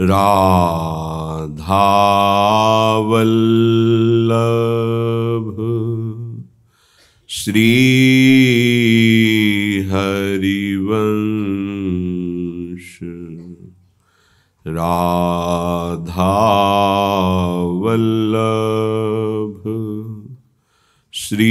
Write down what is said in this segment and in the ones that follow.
राधावल्लभ श्री हरिवंश राधावल्लभ श्री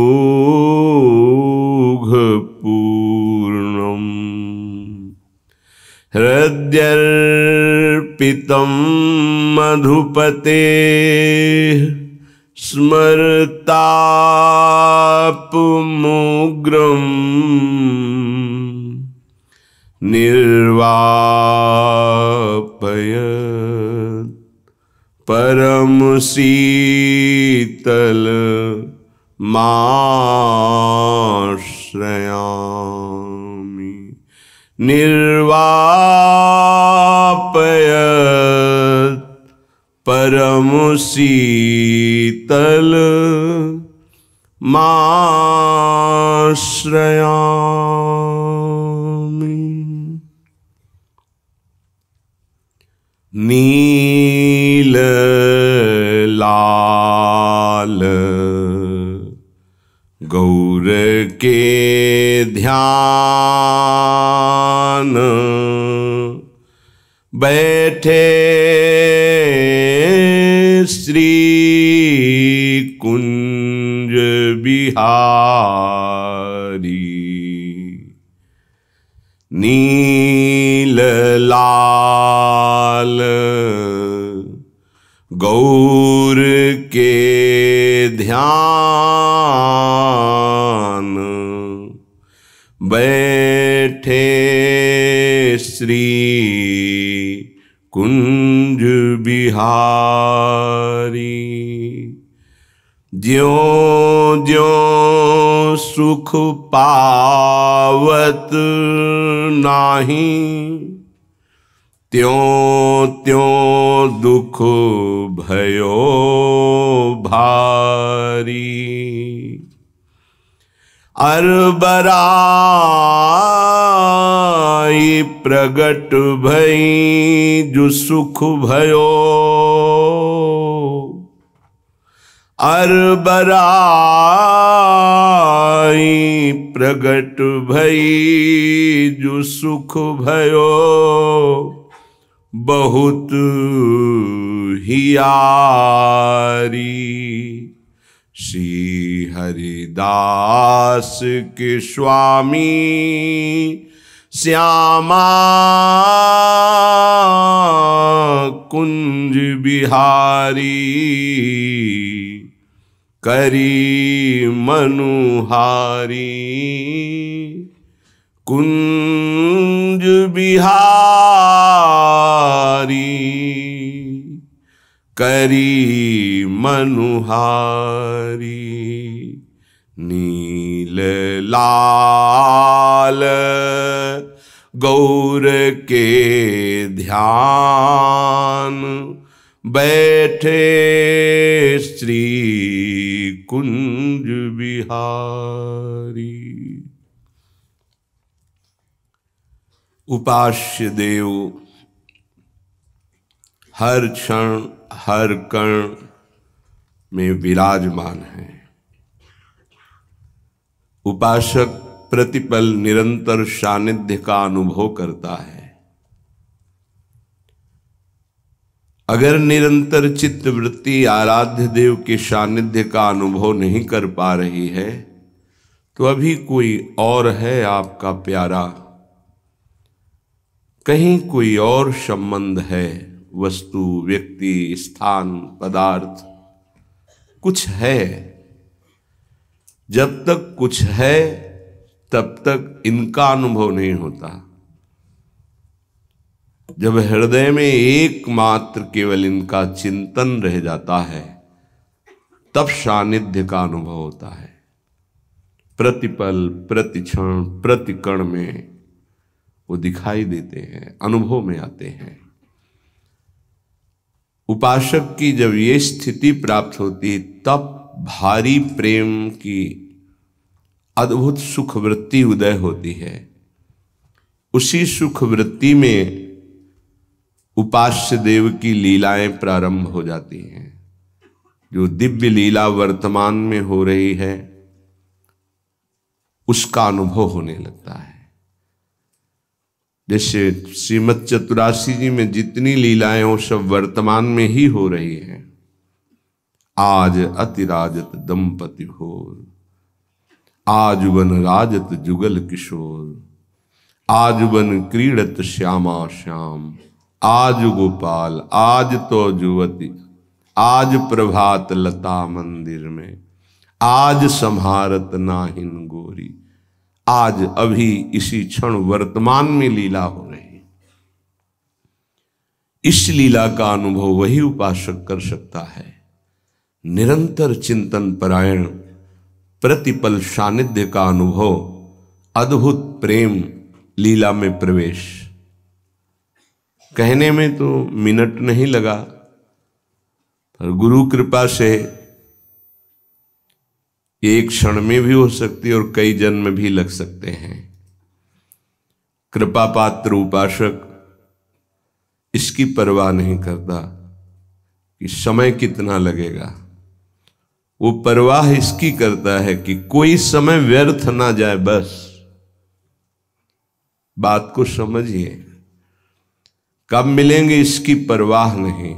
यर्पितं मधुपते स्मर्तापुमुग्रम् निर्वापय परम शीतल माश्रयामि निर्वा पयत परम शीतल माश्रया नील लाल गौर के ध्यान बैठे श्री कुंज बिहारी नील लाल गौर के ध्यान बैठे श्री कुंज बिहारी ज्यो ज्यो सुख पावत नाही त्यों त्यों दुख भयो भारी अरबरा माई प्रगट भई जो सुख भयो अरबराई प्रगट भई जो सुख भयो बहुत हियारी श्री हरिदास के स्वामी श्यामा कुंज बिहारी करी मनुहारी कुंज बिहारी करी मनुहारी नी नील लाल गौर के ध्यान बैठे श्री कुंज बिहारी उपास्य देव हर क्षण हर कण में विराजमान है उपासक प्रतिपल निरंतर सानिध्य का अनुभव करता है अगर निरंतर चित्त वृत्ति आराध्य देव के सानिध्य का अनुभव नहीं कर पा रही है तो अभी कोई और है आपका प्यारा कहीं कोई और संबंध है वस्तु व्यक्ति स्थान पदार्थ कुछ है जब तक कुछ है तब तक इनका अनुभव नहीं होता जब हृदय में एकमात्र केवल इनका चिंतन रह जाता है तब सानिध्य का अनुभव होता है प्रतिपल प्रतिक्षण प्रतिकण में वो दिखाई देते हैं अनुभव में आते हैं उपासक की जब ये स्थिति प्राप्त होती तब भारी प्रेम की अद्भुत सुख वृत्ति उदय होती है उसी सुख वृत्ति में उपास्य देव की लीलाएं प्रारंभ हो जाती हैं जो दिव्य लीला वर्तमान में हो रही है उसका अनुभव होने लगता है जैसे श्रीमद चतुराशी जी में जितनी लीलाएं हो सब वर्तमान में ही हो रही हैं आज अतिराजत दंपति भोर आज बन राजत जुगल किशोर आज बन क्रीड़त श्यामा श्याम आज गोपाल आज तो जुवती आज प्रभात लता मंदिर में आज संहारत नाहिन गोरी आज अभी इसी क्षण वर्तमान में लीला हो रही इस लीला का अनुभव वही उपासक कर सकता है निरंतर चिंतन परायण प्रतिपल सानिध्य का अनुभव अद्भुत प्रेम लीला में प्रवेश कहने में तो मिनट नहीं लगा पर गुरु कृपा से एक क्षण में भी हो सकती है और कई जन्म भी लग सकते हैं कृपा पात्र उपासक इसकी परवाह नहीं करता कि समय कितना लगेगा वो परवाह इसकी करता है कि कोई समय व्यर्थ ना जाए बस बात को समझिए कब मिलेंगे इसकी परवाह नहीं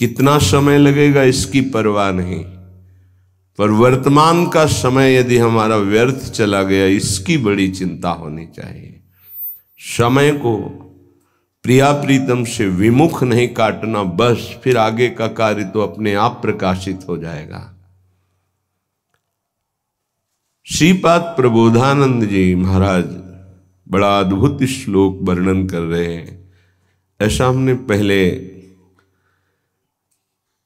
कितना समय लगेगा इसकी परवाह नहीं पर वर्तमान का समय यदि हमारा व्यर्थ चला गया इसकी बड़ी चिंता होनी चाहिए समय को प्रिया प्रीतम से विमुख नहीं काटना बस फिर आगे का कार्य तो अपने आप प्रकाशित हो जाएगा श्रीपाद प्रबोधानंद जी महाराज बड़ा अद्भुत श्लोक वर्णन कर रहे हैं ऐसा हमने पहले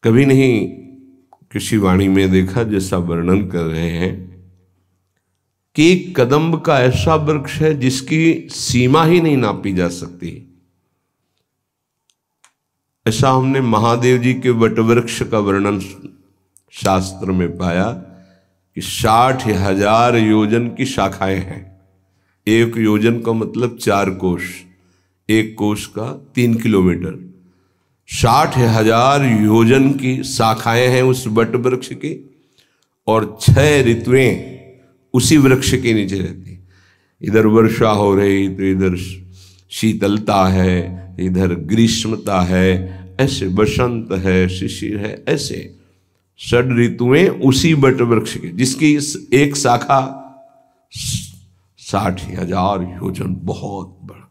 कभी नहीं किसी वाणी में देखा जैसा वर्णन कर रहे हैं कि कदम्ब का ऐसा वृक्ष है जिसकी सीमा ही नहीं नापी जा सकती ऐसा हमने महादेव जी के वटवृक्ष का वर्णन शास्त्र में पाया कि साठ हजार योजन की शाखाएं हैं एक योजन का मतलब चार कोष एक कोष का तीन किलोमीटर साठ हजार योजन की शाखाएं हैं उस वट वृक्ष की और छह ऋतुएं उसी वृक्ष के नीचे रहती इधर वर्षा हो रही तो इधर शीतलता है इधर ग्रीष्मता है ऐसे बसंत है शिशिर है ऐसे षड ऋतुएं उसी बट वृक्ष के जिसकी एक शाखा साठ हजार योजन बहुत बड़ा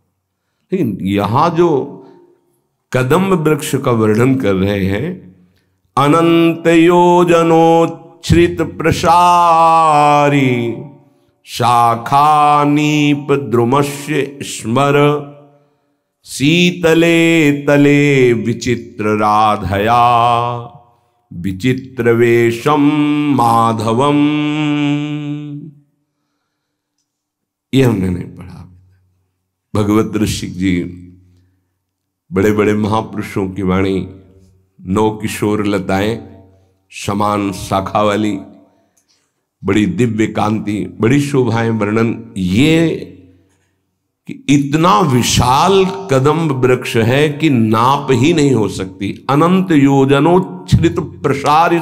लेकिन यहां जो कदम वृक्ष का वर्णन कर रहे हैं अनंत योजनोच्छ्रित प्रसारी शाखा नीप द्रुमश्य स्मर शीतले तले विचित्र राधया विचित्र वेशम माधवम ये हमने नहीं पढ़ा भगवत ऋषिक जी बड़े बड़े महापुरुषों की वाणी नौ किशोर लताएं समान शाखा वाली बड़ी दिव्य कांति बड़ी शोभाएं वर्णन ये कि इतना विशाल कदम वृक्ष है कि नाप ही नहीं हो सकती अनंत योजनोच्छ्रित प्रसार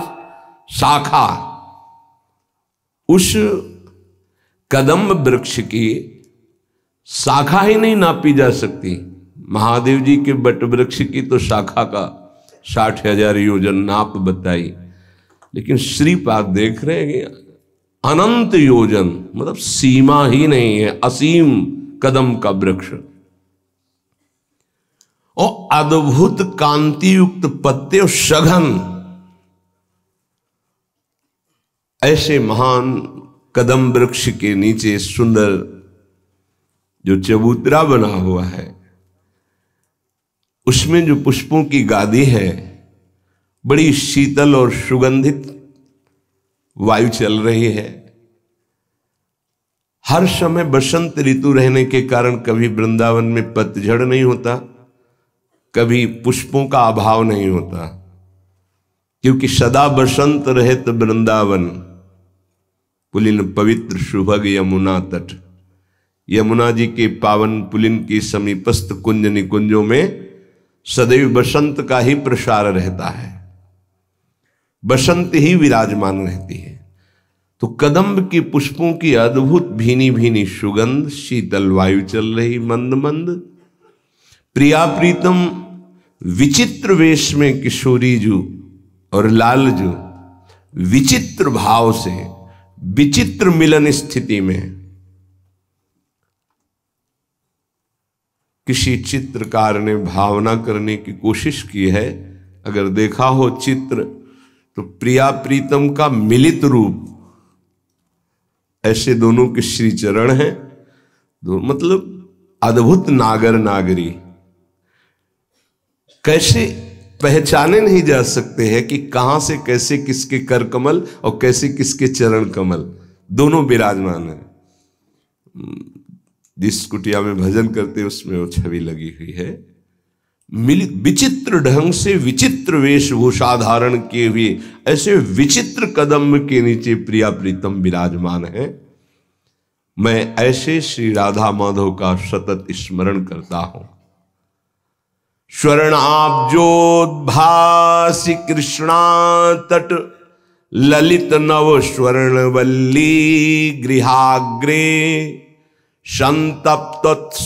शाखा उस कदम वृक्ष की शाखा ही नहीं नापी जा सकती महादेव जी के बट वृक्ष की तो शाखा का साठ हजार योजन नाप बताई लेकिन श्रीपाद देख रहे हैं अनंत योजन मतलब सीमा ही नहीं है असीम कदम का वृक्ष और अद्भुत कांति युक्त पत्ते और सघन ऐसे महान कदम वृक्ष के नीचे सुंदर जो चबूतरा बना हुआ है उसमें जो पुष्पों की गादी है बड़ी शीतल और सुगंधित वायु चल रही है हर समय बसंत ऋतु रहने के कारण कभी वृंदावन में पतझड़ नहीं होता कभी पुष्पों का अभाव नहीं होता क्योंकि सदा बसंत रहे तो वृंदावन पुलिन पवित्र सुभग यमुना तट यमुना जी के पावन पुलिन की समीपस्थ कुंज निकुंजों में सदैव बसंत का ही प्रसार रहता है बसंत ही विराजमान रहती है तो कदम्ब के पुष्पों की अद्भुत भीनी भीनी सुगंध शीतल वायु चल रही मंद मंद प्रिया प्रीतम विचित्र वेश में किशोरी जू और लाल जू विचित्र भाव से विचित्र मिलन स्थिति में किसी चित्रकार ने भावना करने की कोशिश की है अगर देखा हो चित्र तो प्रिया प्रीतम का मिलित रूप ऐसे दोनों के श्री चरण हैं दो मतलब अद्भुत नागर नागरी कैसे पहचाने नहीं जा सकते हैं कि कहां से कैसे किसके कर कमल और कैसे किसके चरण कमल दोनों विराजमान है जिस कुटिया में भजन करते उसमें वो छवि लगी हुई है विचित्र ढंग से विचित्र वेशभूषा धारण किए हुए ऐसे विचित्र कदम के नीचे प्रिया प्रीतम विराजमान है मैं ऐसे श्री राधा माधव का सतत स्मरण करता हूं स्वर्ण आप स्वर्णाब्जोद्भासी कृष्णा तट ललित नव स्वर्णवल्ली गृहाग्रे संतप्त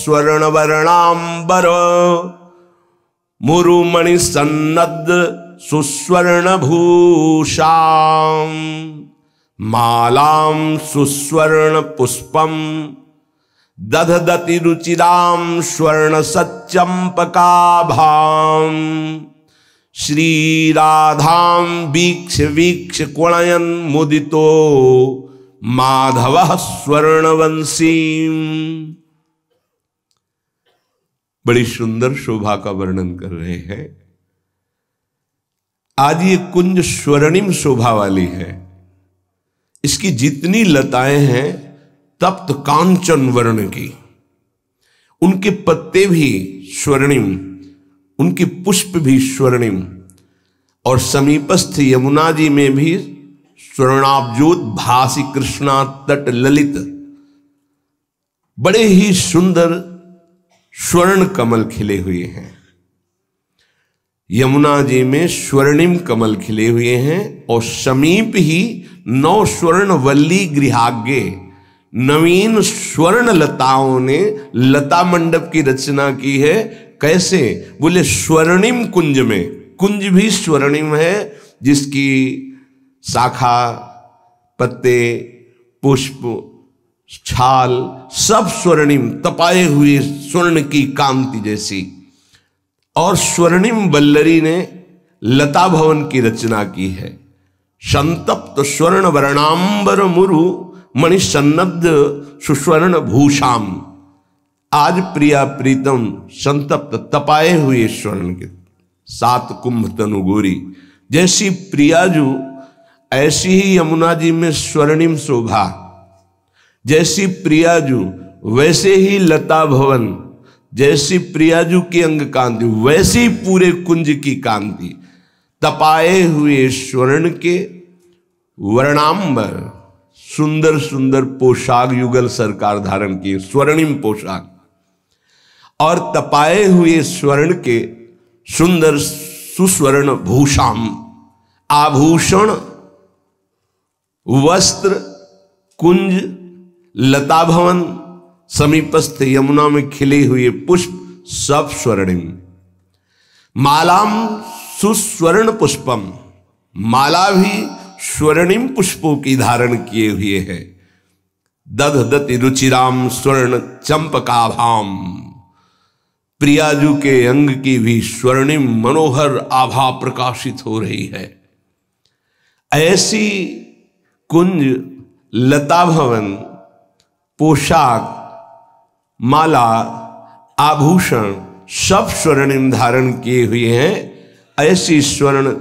वर्णाम्बर मुरुमणि सन्नद सुस्वर्ण भूषाम मालाम सुस्वर्ण पुष्पम दधदति रुचिराम स्वर्ण सच्चंपकाभाम श्री राधाम वीक्ष वीक्ष कुणयन मुदितो माधव स्वर्णवंशी बड़ी सुंदर शोभा का वर्णन कर रहे हैं आज ये कुंज स्वर्णिम शोभा वाली है इसकी जितनी लताएं हैं तप्त कांचन वर्ण की उनके पत्ते भी स्वर्णिम उनके पुष्प भी स्वर्णिम और समीपस्थ यमुना जी में भी स्वर्णाबजोत भासी कृष्णा तट ललित बड़े ही सुंदर स्वर्ण कमल खिले हुए हैं यमुना जी में स्वर्णिम कमल खिले हुए हैं और समीप ही नौ स्वर्ण वल्ली गृहाग्ञे नवीन स्वर्ण लताओं ने लता मंडप की रचना की है कैसे बोले स्वर्णिम कुंज में कुंज भी स्वर्णिम है जिसकी शाखा पत्ते पुष्प छाल सब स्वर्णिम तपाए हुए स्वर्ण की कांति जैसी और स्वर्णिम बल्लरी ने लता भवन की रचना की है संतप्त स्वर्ण वर्णाम्बर मुरु मणि सन्नद्ध सुस्वर्ण भूषाम आज प्रिया प्रीतम संतप्त तपाए हुए स्वर्ण के सात कुंभ तनु गोरी जैसी प्रियाजू ऐसी ही यमुना जी में स्वर्णिम शोभा जैसी प्रियाजू वैसे ही लता भवन जैसी प्रियाजू की अंग कांति वैसी पूरे कुंज की कांति तपाए हुए स्वर्ण के वर्णाम्बर सुंदर सुंदर पोशाक युगल सरकार धारण किए स्वर्णिम पोशाक और तपाए हुए स्वर्ण के सुंदर सुस्वर्ण भूषाम आभूषण वस्त्र कुंज लता भवन समीपस्थ यमुना में खिले हुए पुष्प सब स्वर्णिम मालाम सुस्वर्ण पुष्पम माला भी स्वर्णिम पुष्पों की धारण किए हुए है दध दति रुचिराम स्वर्ण चंपकाभाम प्रियाजू के अंग की भी स्वर्णिम मनोहर आभा प्रकाशित हो रही है ऐसी कुंज लता भवन पोशाक माला आभूषण सब स्वर्ण धारण किए हुए हैं ऐसी स्वर्ण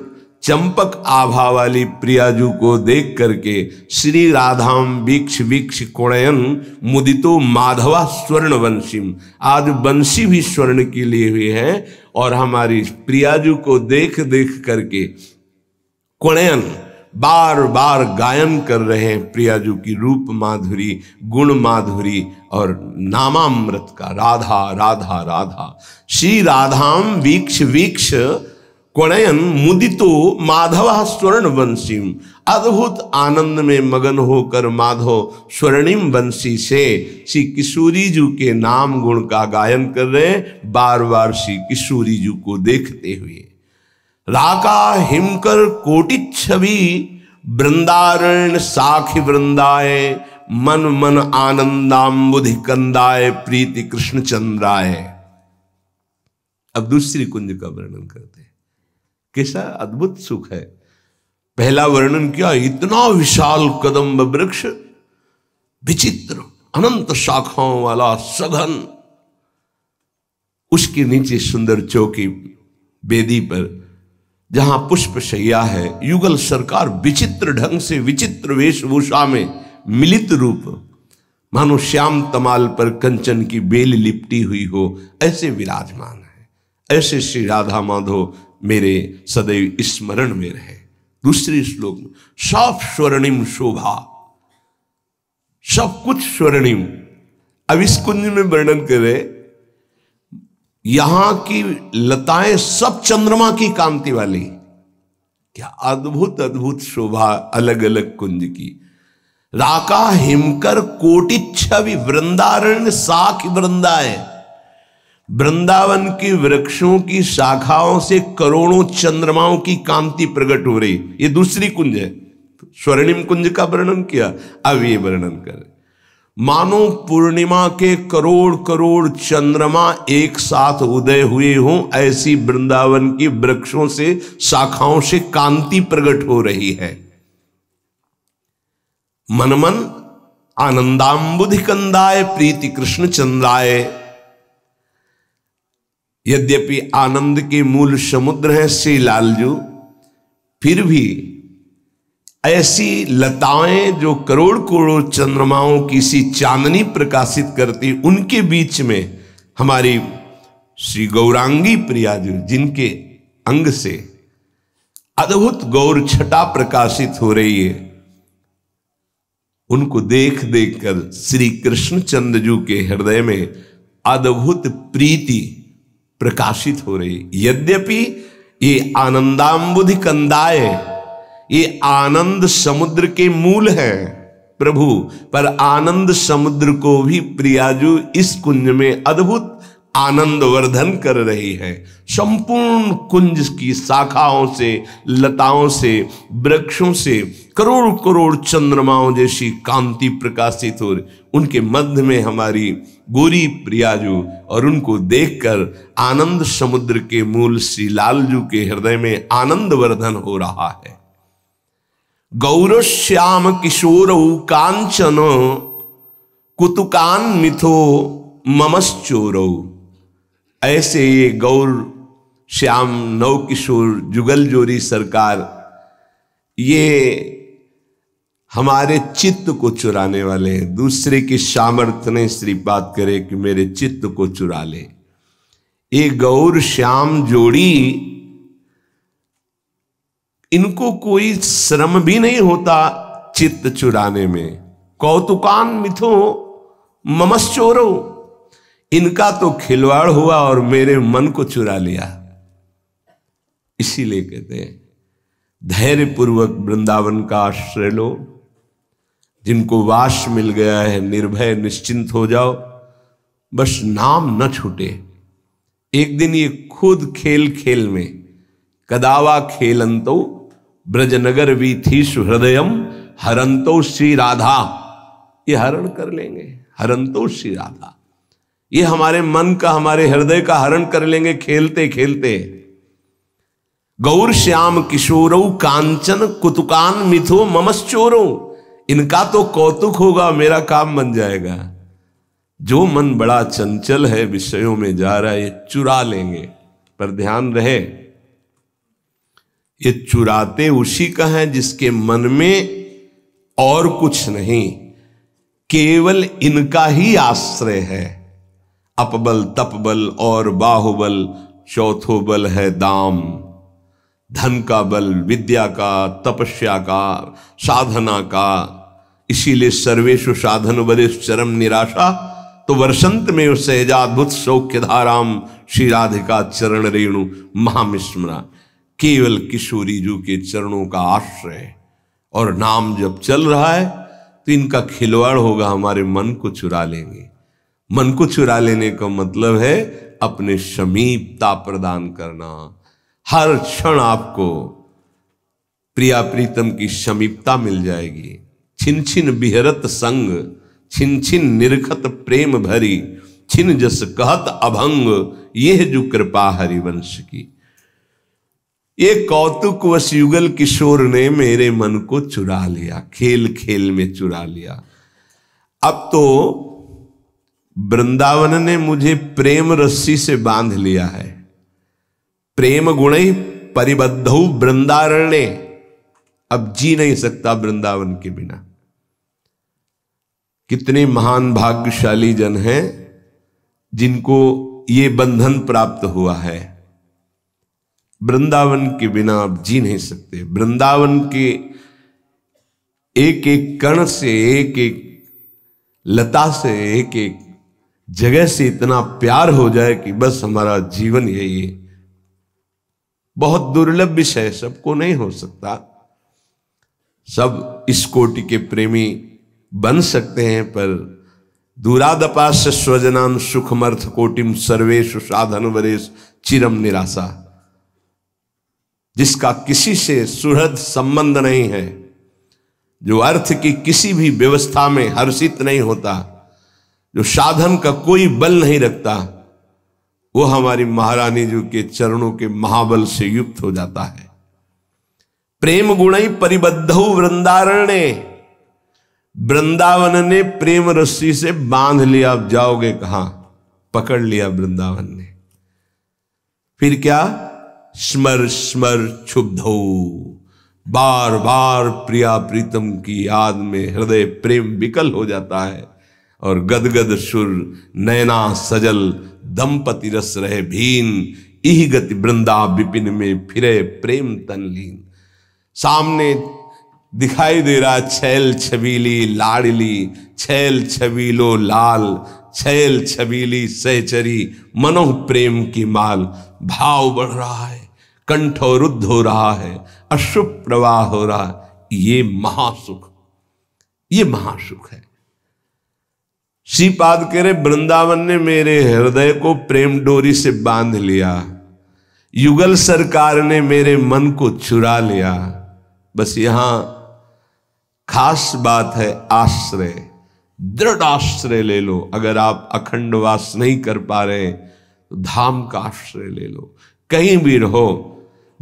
चंपक आभा वाली प्रियाजू को देख करके श्री राधाम वीक्ष वीक्ष कोणयन मुदितो माधवा स्वर्ण वंशी आज वंशी भी स्वर्ण के लिए हुए हैं और हमारी प्रियाजू को देख देख करके कोणयन बार बार गायन कर रहे हैं प्रियाजू की रूप माधुरी गुण माधुरी और नामामृत का राधा राधा राधा श्री राधाम वीक्ष वीक्ष कोणयन मुदितो माधव स्वर्ण वंशीम अद्भुत आनंद में मगन होकर माधव स्वर्णिम वंशी से श्री किशोरी जू के नाम गुण का गायन कर रहे बार बार श्री किशोरी जू को देखते हुए राका हिमकर कोटि छवि वृंदारण्य साखी वृंदाए मन मन आनंदाम्बुधि कंदाए प्रीति कृष्ण चंद्राए अब दूसरी कुंज का वर्णन करते हैं कैसा अद्भुत सुख है पहला वर्णन किया इतना विशाल कदम वृक्ष विचित्र अनंत शाखाओं वाला सघन उसके नीचे सुंदर चौकी बेदी पर जहां पुष्प शैया है युगल सरकार विचित्र ढंग से विचित्र वेशभूषा में मिलित रूप मानो श्याम तमाल पर कंचन की बेल लिपटी हुई हो ऐसे विराजमान है ऐसे श्री राधा माधव मेरे सदैव स्मरण में रहे दूसरे श्लोक में सब स्वर्णिम शोभा सब कुछ स्वर्णिम अब इस कुंज में वर्णन करे यहां की लताएं सब चंद्रमा की कांति वाली क्या अद्भुत अद्भुत शोभा अलग अलग कुंज की राका हिमकर कोटि छवि वृंदारण्य साख वृंदाए वृंदावन की वृक्षों की शाखाओं से करोड़ों चंद्रमाओं की कांति प्रकट हो रही ये दूसरी कुंज है स्वर्णिम कुंज का वर्णन किया अब ये वर्णन कर मानो पूर्णिमा के करोड़ करोड़ चंद्रमा एक साथ उदय हुए हों ऐसी वृंदावन की वृक्षों से शाखाओं से कांति प्रकट हो रही है मनमन आनंदाम्बुधिकंदाय प्रीति कृष्ण चंद्राय यद्यपि आनंद के मूल समुद्र है श्री लालजू फिर भी ऐसी लताएं जो करोड़ करोड़ चंद्रमाओं की सी चांदनी प्रकाशित करती उनके बीच में हमारी श्री गौरांगी प्रिया जी जिनके अंग से अद्भुत गौर छटा प्रकाशित हो रही है उनको देख देख कर श्री कृष्णचंद्र जी के हृदय में अद्भुत प्रीति प्रकाशित हो रही यद्यपि ये आनंदाम्बुधि कंदाए ये आनंद समुद्र के मूल हैं प्रभु पर आनंद समुद्र को भी प्रियाजू इस कुंज में अद्भुत आनंद वर्धन कर रही है संपूर्ण कुंज की शाखाओं से लताओं से वृक्षों से करोड़ करोड़ चंद्रमाओं जैसी कांति प्रकाशित हो उनके मध्य में हमारी गोरी प्रियाजू और उनको देखकर आनंद समुद्र के मूल श्री लालजू के हृदय में आनंद वर्धन हो रहा है गौरश्याम किशोर कांचन कुतुकान मिथो ममश्चोर ऐसे ये गौर श्याम नव किशोर जुगल जोरी सरकार ये हमारे चित्त को चुराने वाले हैं दूसरे की सामर्थ्य ने श्री बात करे कि मेरे चित्त को चुरा ले ये गौर श्याम जोड़ी इनको कोई श्रम भी नहीं होता चित्त चुराने में कौतुकान मिथो ममस्चोरो इनका तो खिलवाड़ हुआ और मेरे मन को चुरा लिया इसीलिए कहते हैं धैर्य पूर्वक वृंदावन का आश्रय लो जिनको वास मिल गया है निर्भय निश्चिंत हो जाओ बस नाम न छूटे एक दिन ये खुद खेल खेल में कदावा तो ब्रजनगर वीथीश हृदय हरंतो श्री राधा ये हरण कर लेंगे हरंतो श्री राधा ये हमारे मन का हमारे हृदय का हरण कर लेंगे खेलते खेलते गौर श्याम किशोर कांचन कुतुकान मिथो ममश्चोरो इनका तो कौतुक होगा मेरा काम बन जाएगा जो मन बड़ा चंचल है विषयों में जा रहा है चुरा लेंगे पर ध्यान रहे ये चुराते उसी का है जिसके मन में और कुछ नहीं केवल इनका ही आश्रय है अपबल तपबल और बाहुबल चौथो बल है दाम धन का बल विद्या का तपस्या का साधना का इसीलिए सर्वेश साधन वरिष्ठ चरम निराशा तो वर्षंत में सहजाद्भुत सौख्य धाराम श्री राधिका चरण रेणु महामिश्मा केवल किशोरी जू के चरणों का आश्रय और नाम जब चल रहा है तो इनका खिलवाड़ होगा हमारे मन को चुरा लेंगे मन को चुरा लेने का मतलब है अपने समीपता प्रदान करना हर क्षण आपको प्रिया प्रीतम की समीपता मिल जाएगी छिन छिन बिहरत संग छिन छिन निरखत प्रेम भरी छिन जस कहत अभंग यह जो कृपा हरिवंश की ये कौतुक वश युगल किशोर ने मेरे मन को चुरा लिया खेल खेल में चुरा लिया अब तो वृंदावन ने मुझे प्रेम रस्सी से बांध लिया है प्रेम गुण ही परिबद्ध वृंदारण्य अब जी नहीं सकता वृंदावन के बिना कितने महान भाग्यशाली जन हैं जिनको ये बंधन प्राप्त हुआ है वृंदावन के बिना आप जी नहीं सकते वृंदावन के एक एक कण से एक एक लता से एक एक जगह से इतना प्यार हो जाए कि बस हमारा जीवन यही है बहुत दुर्लभ विषय सबको नहीं हो सकता सब इस कोटि के प्रेमी बन सकते हैं पर दूरादपाश स्वजनान सुखमर्थ कोटिम सर्वेशु साधन वरेश चिरम निराशा जिसका किसी से सुहृद संबंध नहीं है जो अर्थ की किसी भी व्यवस्था में हर्षित नहीं होता जो साधन का कोई बल नहीं रखता वो हमारी महारानी जी के चरणों के महाबल से युक्त हो जाता है प्रेम गुण ही परिबद्ध वृंदारण्य वृंदावन ने प्रेम रस्सी से बांध लिया जाओगे कहा पकड़ लिया वृंदावन ने फिर क्या स्मर स्मर क्षुब्ध हो बार बार प्रिया प्रीतम की याद में हृदय प्रेम विकल हो जाता है और गदगद सुर नैना सजल दंपति रस रहे भीन इही गति वृंदा विपिन में फिरे प्रेम तनलीन सामने दिखाई दे रहा छैल छबीली लाड़ली छैल छबीलो लाल छैल छबीली सहचरी मनोह प्रेम की माल भाव बढ़ रहा है कंठ कंठोरुद्ध हो रहा है अशुभ प्रवाह हो रहा है ये महासुख ये महासुख है श्रीपाद कह रहे वृंदावन ने मेरे हृदय को प्रेम डोरी से बांध लिया युगल सरकार ने मेरे मन को चुरा लिया बस यहां खास बात है आश्रय दृढ़ आश्रय ले लो अगर आप अखंड वास नहीं कर पा रहे तो धाम का आश्रय ले लो कहीं भी रहो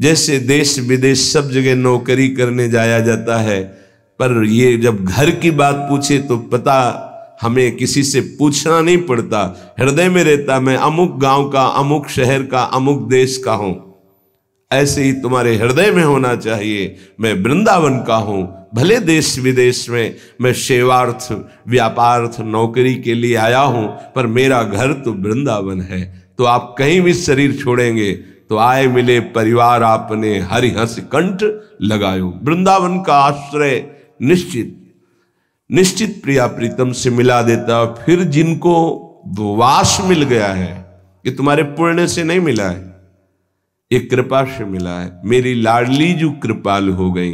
जैसे देश विदेश सब जगह नौकरी करने जाया जाता है पर ये जब घर की बात पूछे तो पता हमें किसी से पूछना नहीं पड़ता हृदय में रहता मैं अमुक गांव का अमुक शहर का अमुक देश का हूं ऐसे ही तुम्हारे हृदय में होना चाहिए मैं वृंदावन का हूं भले देश विदेश में मैं सेवार्थ व्यापार्थ नौकरी के लिए आया हूं पर मेरा घर तो वृंदावन है तो आप कहीं भी शरीर छोड़ेंगे तो आए मिले परिवार आपने हरिहस कंठ लगायो वृंदावन का आश्रय निश्चित निश्चित प्रिया प्रीतम से मिला देता फिर जिनको वास मिल गया है कि तुम्हारे पुण्य से नहीं मिला है ये कृपा से मिला है मेरी लाडली जो कृपाल हो गई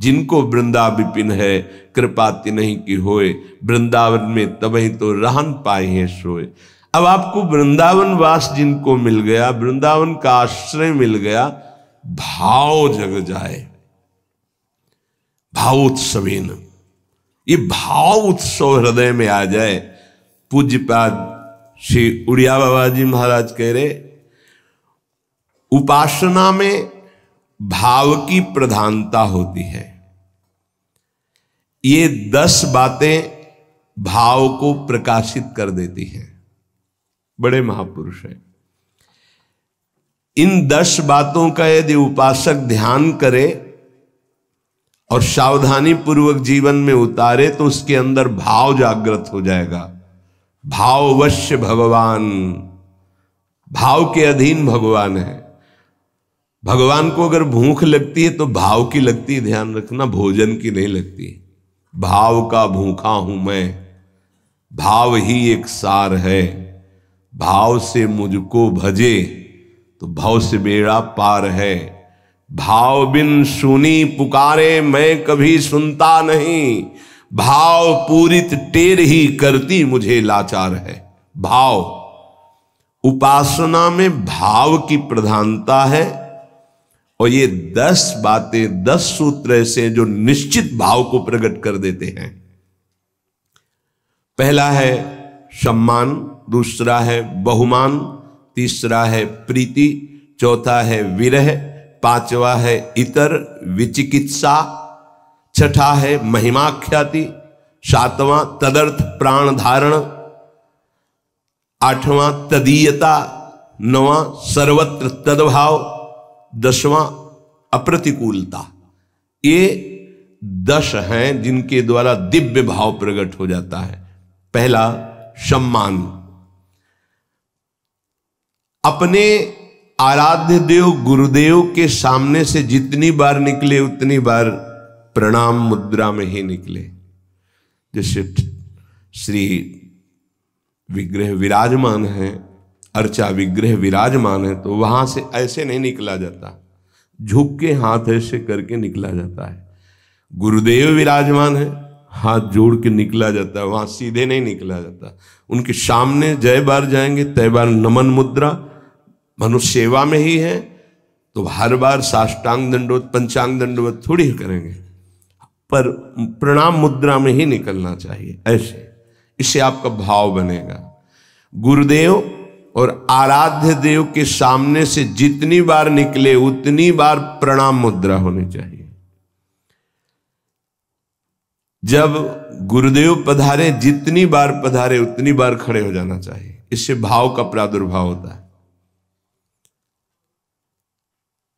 जिनको वृंदा विपिन है कृपा नहीं की होए वृंदावन में तभी तो रहन पाए हैं सोए अब आपको वृंदावन वास जिनको मिल गया वृंदावन का आश्रय मिल गया भाव जग जाए भाव उत्सवीन ये भाव उत्सव हृदय में आ जाए पूज्यपाद श्री उड़िया बाबा जी महाराज कह रहे उपासना में भाव की प्रधानता होती है ये दस बातें भाव को प्रकाशित कर देती हैं बड़े महापुरुष हैं इन दस बातों का यदि उपासक ध्यान करे और सावधानी पूर्वक जीवन में उतारे तो उसके अंदर भाव जागृत हो जाएगा भाव अवश्य भगवान भाव के अधीन भगवान है भगवान को अगर भूख लगती है तो भाव की लगती है ध्यान रखना भोजन की नहीं लगती भाव का भूखा हूं मैं भाव ही एक सार है भाव से मुझको भजे तो भाव से बेड़ा पार है भाव बिन सुनी पुकारे मैं कभी सुनता नहीं भाव पूरित टेर ही करती मुझे लाचार है भाव उपासना में भाव की प्रधानता है और ये दस बातें दस सूत्र ऐसे जो निश्चित भाव को प्रकट कर देते हैं पहला है सम्मान दूसरा है बहुमान तीसरा है प्रीति चौथा है विरह पांचवा है इतर विचिकित्सा छठा है महिमाख्याति सातवां तदर्थ प्राण धारण आठवां तदीयता नवा सर्वत्र तदभाव दसवां अप्रतिकूलता ये दस हैं जिनके द्वारा दिव्य भाव प्रकट हो जाता है पहला सम्मान अपने आराध्य देव गुरुदेव के सामने से जितनी बार निकले उतनी बार प्रणाम मुद्रा में ही निकले जैसे श्री विग्रह विराजमान है अर्चा विग्रह विराजमान है तो वहां से ऐसे नहीं निकला जाता झुक के हाथ ऐसे करके निकला जाता है गुरुदेव विराजमान है हाथ जोड़ के निकला जाता है वहां सीधे नहीं निकला जाता उनके सामने जय बार जाएंगे तय बार नमन मुद्रा मनुष्य सेवा में ही है तो हर बार साष्टांग दंडवत पंचांग दंडवत थोड़ी करेंगे पर प्रणाम मुद्रा में ही निकलना चाहिए ऐसे इससे आपका भाव बनेगा गुरुदेव और आराध्य देव के सामने से जितनी बार निकले उतनी बार प्रणाम मुद्रा होनी चाहिए जब गुरुदेव पधारे जितनी बार पधारे उतनी बार खड़े हो जाना चाहिए इससे भाव का प्रादुर्भाव होता है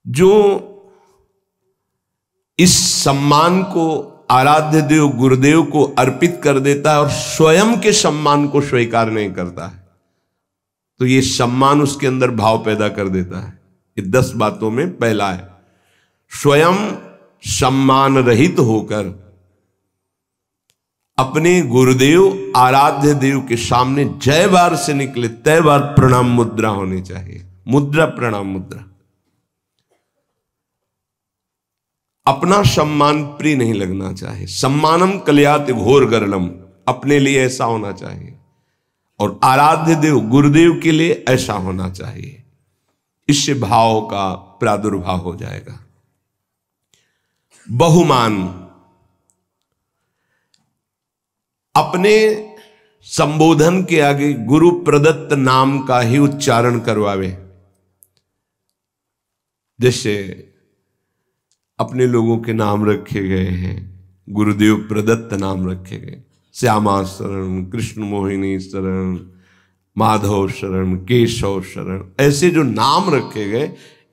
जो इस सम्मान को आराध्य देव गुरुदेव को अर्पित कर देता है और स्वयं के सम्मान को स्वीकार नहीं करता है तो ये सम्मान उसके अंदर भाव पैदा कर देता है ये दस बातों में पहला है स्वयं सम्मान रहित होकर अपने गुरुदेव आराध्य देव के सामने जय बार से निकले तय बार प्रणाम मुद्रा होनी चाहिए मुद्रा प्रणाम मुद्रा अपना सम्मान प्रिय नहीं लगना चाहिए सम्मानम कल्यात घोर गरलम अपने लिए ऐसा होना चाहिए और आराध्य देव गुरुदेव के लिए ऐसा होना चाहिए इससे भाव का प्रादुर्भाव हो जाएगा बहुमान अपने संबोधन के आगे गुरु प्रदत्त नाम का ही उच्चारण करवावे जैसे अपने लोगों के नाम रखे गए हैं गुरुदेव प्रदत्त नाम रखे गए श्यामा शरण कृष्ण मोहिनी शरण माधव शरण केशव शरण ऐसे जो नाम रखे गए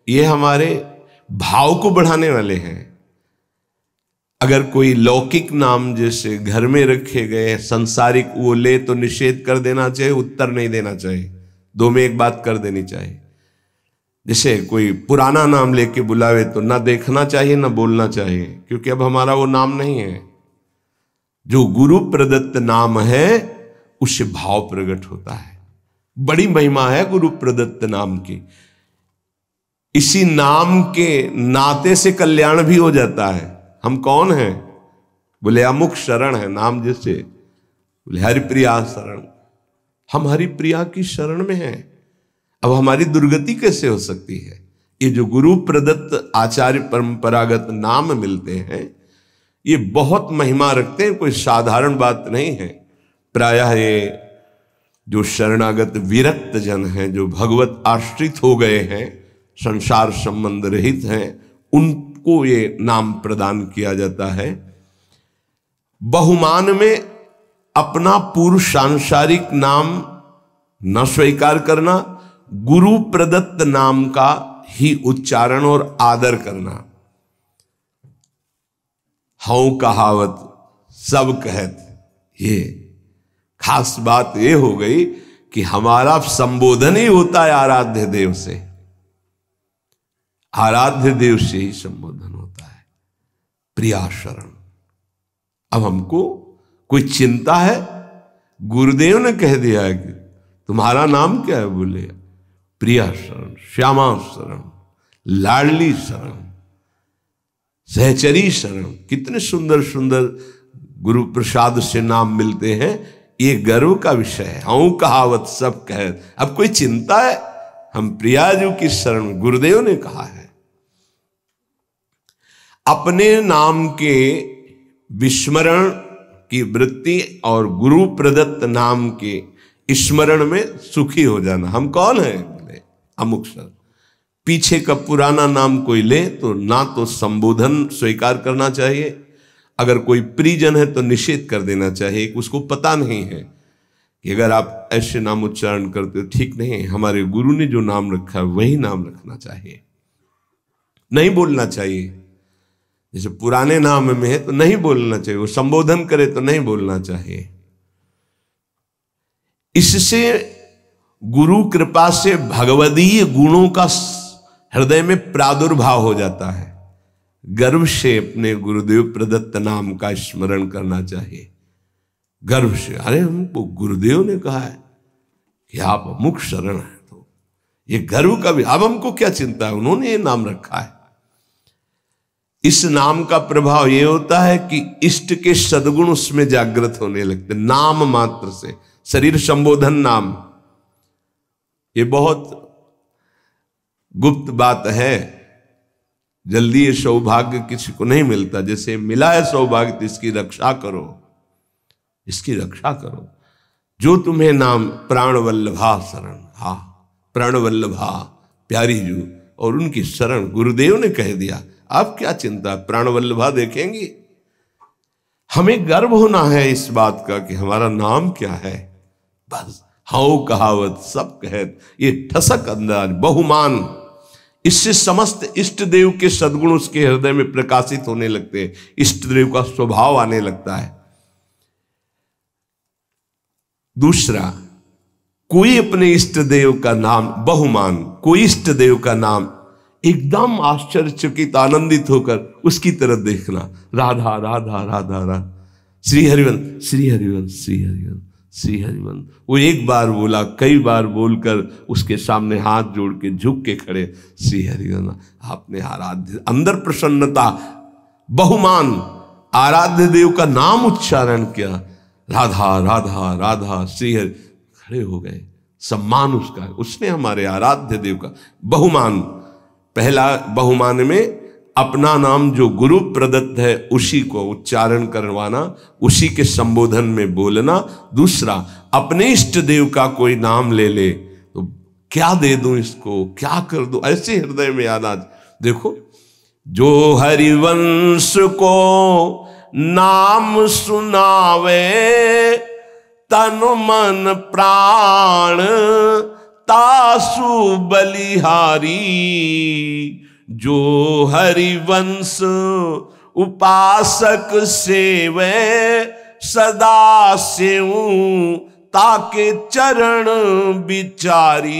ये हमारे भाव को बढ़ाने वाले हैं अगर कोई लौकिक नाम जैसे घर में रखे गए संसारिक वो ले तो निषेध कर देना चाहिए उत्तर नहीं देना चाहिए दो में एक बात कर देनी चाहिए जैसे कोई पुराना नाम लेके बुलावे तो ना देखना चाहिए ना बोलना चाहिए क्योंकि अब हमारा वो नाम नहीं है जो गुरु प्रदत्त नाम है उससे भाव प्रकट होता है बड़ी महिमा है गुरु प्रदत्त नाम की इसी नाम के नाते से कल्याण भी हो जाता है हम कौन हैं बोले अमुख शरण है नाम जैसे बोले हरिप्रिया शरण हम हरिप्रिया की शरण में हैं अब हमारी दुर्गति कैसे हो सकती है ये जो गुरु प्रदत्त आचार्य परंपरागत नाम मिलते हैं ये बहुत महिमा रखते हैं कोई साधारण बात नहीं है प्रायः ये जो शरणागत विरक्त जन हैं जो भगवत आश्रित हो गए हैं संसार संबंध रहित हैं उनको ये नाम प्रदान किया जाता है बहुमान में अपना पूर्व सांसारिक नाम न स्वीकार करना गुरु प्रदत्त नाम का ही उच्चारण और आदर करना हऊ कहावत सब कहत ये खास बात ये हो गई कि हमारा संबोधन ही होता है आराध्य देव से आराध्य देव से ही संबोधन होता है प्रिया शरण अब हमको कोई चिंता है गुरुदेव ने कह दिया कि तुम्हारा नाम क्या है बोले प्रिया शरण श्यामा शरण लाडली शरण सहचरी शरण कितने सुंदर सुंदर गुरु प्रसाद से नाम मिलते हैं ये गर्व का विषय है हूं कहावत सब कह अब कोई चिंता है हम प्रियाजू की शरण गुरुदेव ने कहा है अपने नाम के विस्मरण की वृत्ति और गुरु प्रदत्त नाम के स्मरण में सुखी हो जाना हम कौन हैं अमुक सर पीछे का पुराना नाम कोई ले तो ना तो संबोधन स्वीकार करना चाहिए अगर कोई प्रिजन है तो निषेध कर देना चाहिए उसको पता नहीं है कि अगर आप ऐसे नाम उच्चारण करते हो ठीक नहीं हमारे गुरु ने जो नाम रखा है वही नाम रखना चाहिए नहीं बोलना चाहिए जैसे पुराने नाम में है तो नहीं बोलना चाहिए वो संबोधन करे तो नहीं बोलना चाहिए इससे गुरु कृपा से भगवदीय गुणों का हृदय में प्रादुर्भाव हो जाता है गर्व से अपने गुरुदेव प्रदत्त नाम का स्मरण करना चाहिए गर्व से अरे हमको गुरुदेव ने कहा है कि आप अमुख शरण है तो ये गर्व का भी अब हमको क्या चिंता है उन्होंने ये नाम रखा है इस नाम का प्रभाव ये होता है कि इष्ट के सदगुण उसमें जागृत होने लगते नाम मात्र से शरीर संबोधन नाम ये बहुत गुप्त बात है जल्दी ये सौभाग्य किसी को नहीं मिलता जैसे मिला है सौभाग्य तो इसकी रक्षा करो इसकी रक्षा करो जो तुम्हें नाम प्राण वल्लभा शरण हा प्राण वल्लभा प्यारी जू और उनकी शरण गुरुदेव ने कह दिया आप क्या चिंता प्राण वल्लभा हमें गर्व होना है इस बात का कि हमारा नाम क्या है बस हाउ कहावत सब कहत ये ठसक अंदाज बहुमान इससे समस्त इष्ट देव के सदगुण उसके हृदय में प्रकाशित होने लगते हैं इष्ट देव का स्वभाव आने लगता है दूसरा कोई अपने इष्ट देव का नाम बहुमान कोई इष्ट देव का नाम एकदम आश्चर्यचकित आनंदित होकर उसकी तरफ देखना राधा राधा राधा राधा श्री हरिवंश श्री हरिवंश श्री हरिवंश श्री हरिवंश वो एक बार बोला कई बार बोलकर उसके सामने हाथ जोड़ के झुक के खड़े श्री हरिवंश आपने आराध्य अंदर प्रसन्नता बहुमान आराध्य देव का नाम उच्चारण किया राधा राधा राधा श्री हरि खड़े हो गए सम्मान उसका उसने हमारे आराध्य देव का बहुमान पहला बहुमान में अपना नाम जो गुरु प्रदत्त है उसी को उच्चारण करवाना उसी के संबोधन में बोलना दूसरा अपने इष्ट देव का कोई नाम ले ले तो क्या दे दूं इसको क्या कर दूं ऐसे हृदय में आना देखो जो हरिवंश को नाम सुनावे तन मन प्राण तासु बलिहारी जो हरिवंश उपासक सेवे सदा सेऊ ताके चरण बिचारी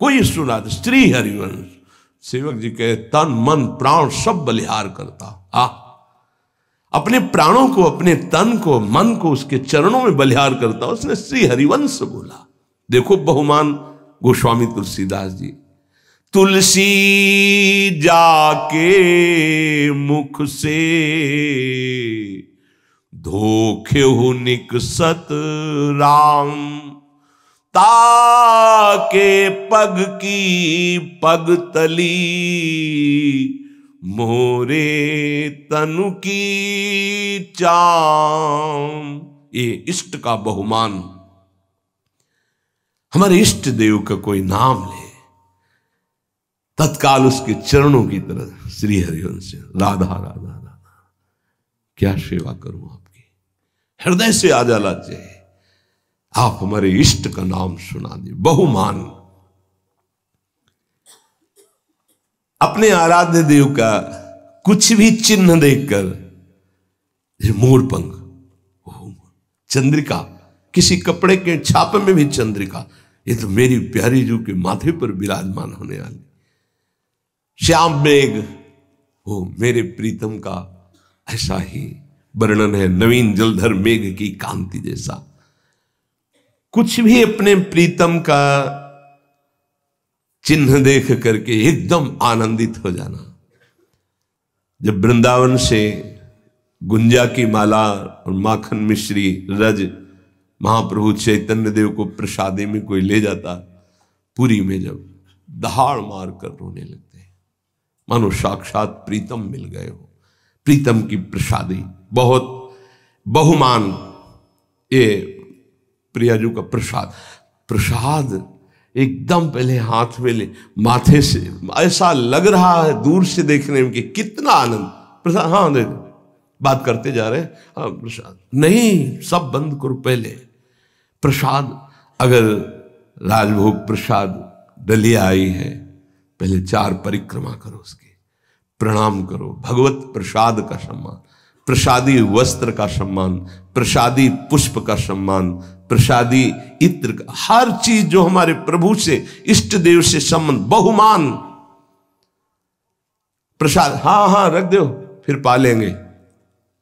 कोई सुना स्त्री हरिवंश सेवक जी कहे तन मन प्राण सब बलिहार करता आ अपने प्राणों को अपने तन को मन को उसके चरणों में बलिहार करता उसने श्री हरिवंश बोला देखो बहुमान गोस्वामी तुलसीदास जी तुलसी जाके मुख से धोखे निकसत राम ताके पग की पग तली मोरे तनु की चाम ये इष्ट का बहुमान हमारे इष्ट देव का कोई नाम ले तत्काल उसके चरणों की तरह श्री हरिवंश राधा राधा राधा क्या सेवा करूं आपकी हृदय से आ जाना चाहिए आप हमारे इष्ट का नाम सुना दे बहुमान अपने आराध्य देव का कुछ भी चिन्ह देखकर मोरपंख चंद्रिका किसी कपड़े के छाप में भी चंद्रिका ये तो मेरी प्यारी जू के माथे पर विराजमान होने वाली श्याम बेग हो मेरे प्रीतम का ऐसा ही वर्णन है नवीन जलधर मेघ की कांति जैसा कुछ भी अपने प्रीतम का चिन्ह देख करके एकदम आनंदित हो जाना जब वृंदावन से गुंजा की माला और माखन मिश्री रज महाप्रभु चैतन्य देव को प्रसादी में कोई ले जाता पूरी में जब दहाड़ मार कर रोने लगता मानो साक्षात प्रीतम मिल गए हो प्रीतम की प्रसादी बहुत बहुमान ये प्रियाजू का प्रसाद प्रसाद एकदम पहले हाथ में ले माथे से ऐसा लग रहा है दूर से देखने में कि कितना आनंद प्रसाद हाँ दे बात करते जा रहे हैं हाँ प्रसाद नहीं सब बंद करो पहले प्रसाद अगर राजभोग प्रसाद डलिया आई है पहले चार परिक्रमा करो उसकी प्रणाम करो भगवत प्रसाद का सम्मान प्रसादी वस्त्र का सम्मान प्रसादी पुष्प का सम्मान प्रसादी इत्र का हर चीज जो हमारे प्रभु से इष्ट देव से संबंध बहुमान प्रसाद हाँ हाँ रख दो फिर पालेंगे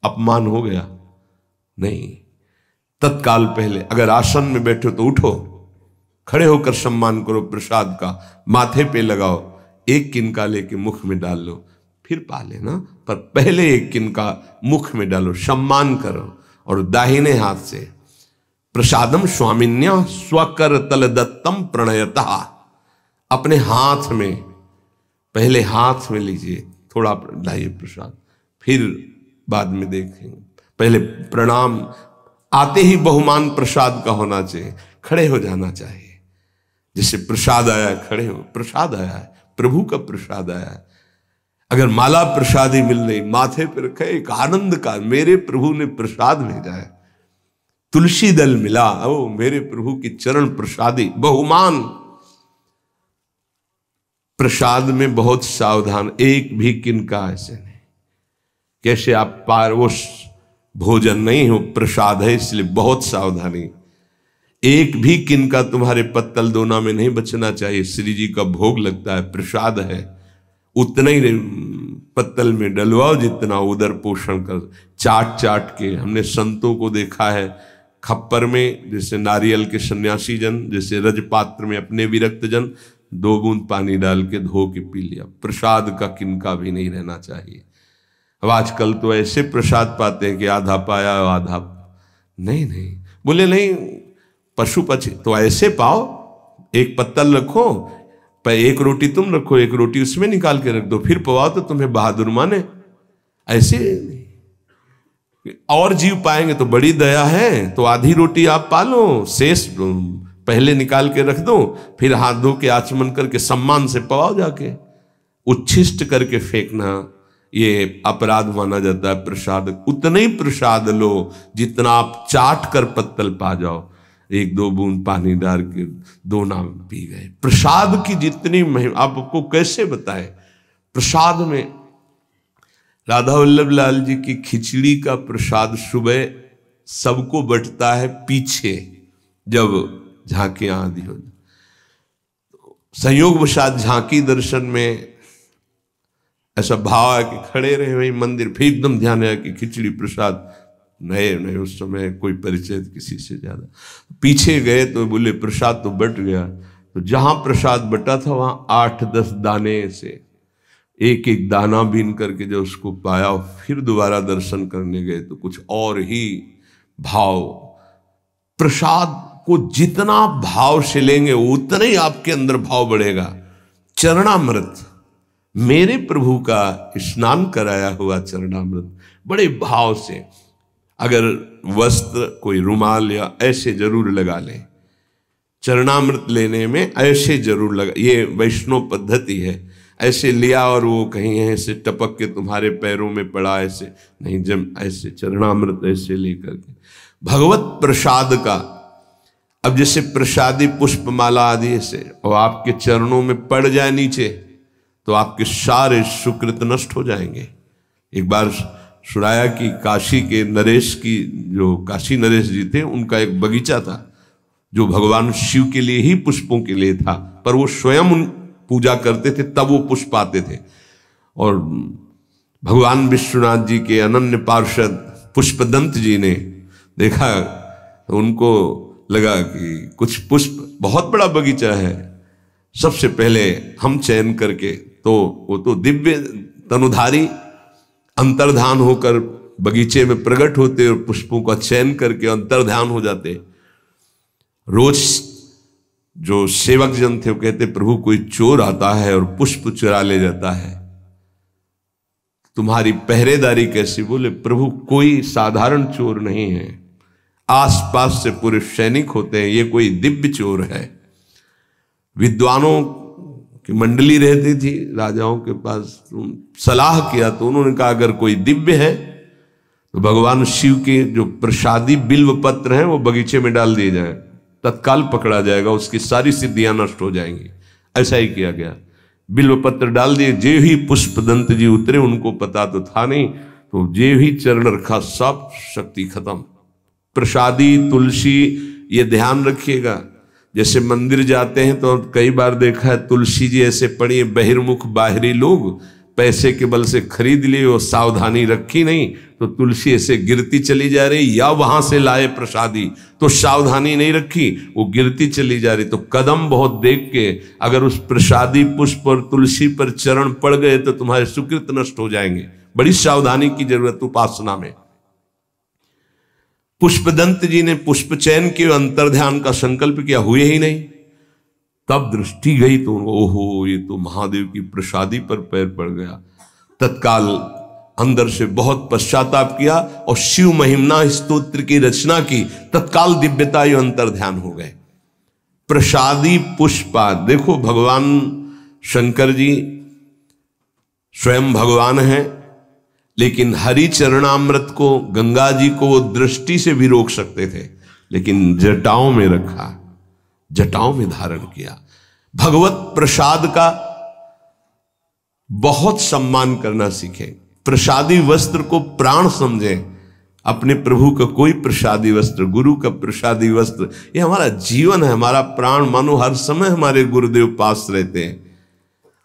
अपमान हो गया नहीं तत्काल पहले अगर आसन में बैठे तो उठो खड़े होकर सम्मान करो प्रसाद का माथे पे लगाओ एक किनका लेके मुख में डाल लो फिर पा लेना पर पहले एक किनका मुख में डालो सम्मान करो और दाहिने हाथ से प्रसादम स्वामिन्या स्वकर तल दत्तम प्रणयता अपने हाथ में पहले हाथ में लीजिए थोड़ा लाइए प्रसाद फिर बाद में देखेंगे पहले प्रणाम आते ही बहुमान प्रसाद का होना चाहिए खड़े हो जाना चाहिए जैसे प्रसाद आया है खड़े हो प्रसाद आया है प्रभु का प्रसाद आया है अगर माला प्रसादी मिल रही माथे पर रखे एक आनंद का मेरे प्रभु ने प्रसाद भेजा है तुलसी दल मिला ओ मेरे प्रभु की चरण प्रसादी बहुमान प्रसाद में बहुत सावधान एक भी किनका ऐसे नहीं कैसे आप पार भोजन नहीं हो प्रसाद है इसलिए बहुत सावधानी एक भी किन का तुम्हारे पत्तल दोना में नहीं बचना चाहिए श्री जी का भोग लगता है प्रसाद है उतना ही पत्तल में डलवाओ जितना उधर पोषण कर चाट चाट के हमने संतों को देखा है खप्पर में जैसे नारियल के सन्यासी जन जैसे रज पात्र में अपने विरक्त जन दो बूंद पानी डाल के धो के पी लिया प्रसाद का किनका भी नहीं रहना चाहिए अब आजकल तो ऐसे प्रसाद पाते हैं कि आधा पाया आधा नहीं नहीं बोले नहीं पशु पक्षी तो ऐसे पाओ एक पत्तल रखो पर एक रोटी तुम रखो एक रोटी उसमें निकाल के रख दो फिर पवाओ तो तुम्हें बहादुर माने ऐसे और जीव पाएंगे तो बड़ी दया है तो आधी रोटी आप पालो शेष पहले निकाल के रख दो फिर हाथ धो के आचमन करके सम्मान से पवाओ जाके उच्छिष्ट करके फेंकना ये अपराध माना जाता है प्रसाद उतना ही प्रसाद लो जितना आप चाट कर पत्तल पा जाओ एक दो बूंद पानी डाल के दो नाम पी गए प्रसाद की जितनी महिमा आपको कैसे बताए प्रसाद में राधा वल्लभ लाल जी की खिचड़ी का प्रसाद सुबह सबको बटता है पीछे जब झांकी आदि हो संयोग प्रसाद झांकी दर्शन में ऐसा भाव है कि खड़े रहे वही मंदिर फिर एकदम ध्यान है कि खिचड़ी प्रसाद नए नए उस समय कोई परिचय किसी से ज़्यादा पीछे गए तो बोले प्रसाद तो बट गया तो जहाँ प्रसाद बटा था वहाँ आठ दस दाने से एक एक दाना बीन करके जब उसको पाया फिर दोबारा दर्शन करने गए तो कुछ और ही भाव प्रसाद को जितना भाव से लेंगे उतना ही आपके अंदर भाव बढ़ेगा चरणामृत मेरे प्रभु का स्नान कराया हुआ चरणामृत बड़े भाव से अगर वस्त्र कोई रुमाल या ऐसे जरूर लगा लें चरणामृत लेने में ऐसे जरूर लगा ये वैष्णव पद्धति है ऐसे लिया और वो कहीं ऐसे टपक के तुम्हारे पैरों में पड़ा ऐसे नहीं जम ऐसे चरणामृत ऐसे लेकर के भगवत प्रसाद का अब जैसे प्रसादी पुष्पमाला आदि से और आपके चरणों में पड़ जाए नीचे तो आपके सारे सुकृत नष्ट हो जाएंगे एक बार सुराया की काशी के नरेश की जो काशी नरेश जी थे उनका एक बगीचा था जो भगवान शिव के लिए ही पुष्पों के लिए था पर वो स्वयं उन पूजा करते थे तब वो पुष्प आते थे और भगवान विश्वनाथ जी के अनन्य पार्षद पुष्पदंत जी ने देखा तो उनको लगा कि कुछ पुष्प बहुत बड़ा बगीचा है सबसे पहले हम चयन करके तो वो तो दिव्य तनुधारी अंतर्धान होकर बगीचे में प्रकट होते और पुष्पों का चयन करके अंतर्ध्यान हो जाते रोज जो सेवक जन थे वो कहते प्रभु कोई चोर आता है और पुष्प चुरा ले जाता है तुम्हारी पहरेदारी कैसी बोले प्रभु कोई साधारण चोर नहीं है आसपास से पूरे सैनिक होते हैं ये कोई दिव्य चोर है विद्वानों कि मंडली रहती थी राजाओं के पास सलाह किया तो उन्होंने कहा अगर कोई दिव्य है तो भगवान शिव के जो प्रसादी बिल्व पत्र हैं वो बगीचे में डाल दिए जाए तत्काल पकड़ा जाएगा उसकी सारी सिद्धियां नष्ट हो जाएंगी ऐसा ही किया गया बिल्व पत्र डाल दिए जे ही पुष्प दंत जी उतरे उनको पता तो था नहीं तो जे ही चरण रखा सब शक्ति खत्म प्रसादी तुलसी ये ध्यान रखिएगा जैसे मंदिर जाते हैं तो कई बार देखा है तुलसी जी ऐसे पड़ी बहिर्मुख बाहरी लोग पैसे के बल से खरीद लिए और सावधानी रखी नहीं तो तुलसी ऐसे गिरती चली जा रही या वहां से लाए प्रसादी तो सावधानी नहीं रखी वो गिरती चली जा रही तो कदम बहुत देख के अगर उस प्रसादी पुष्प और तुलसी पर चरण पड़ गए तो तुम्हारे सुकृत नष्ट हो जाएंगे बड़ी सावधानी की जरूरत उपासना में पुष्पदंत जी ने पुष्प चयन के अंतर ध्यान का संकल्प किया हुए ही नहीं तब दृष्टि गई तो ओहो ये तो महादेव की प्रसादी पर पैर पड़ गया तत्काल अंदर से बहुत पश्चाताप किया और शिव महिमना स्तोत्र की रचना की तत्काल दिव्यता अंतर ध्यान हो गए प्रसादी पुष्पा देखो भगवान शंकर जी स्वयं भगवान हैं लेकिन हरि चरणामृत को गंगा जी को वो दृष्टि से भी रोक सकते थे लेकिन जटाओं में रखा जटाओं में धारण किया भगवत प्रसाद का बहुत सम्मान करना सीखें प्रसादी वस्त्र को प्राण समझें अपने प्रभु का कोई प्रसादी वस्त्र गुरु का प्रसादी वस्त्र ये हमारा जीवन है हमारा प्राण मानो हर समय हमारे गुरुदेव पास रहते हैं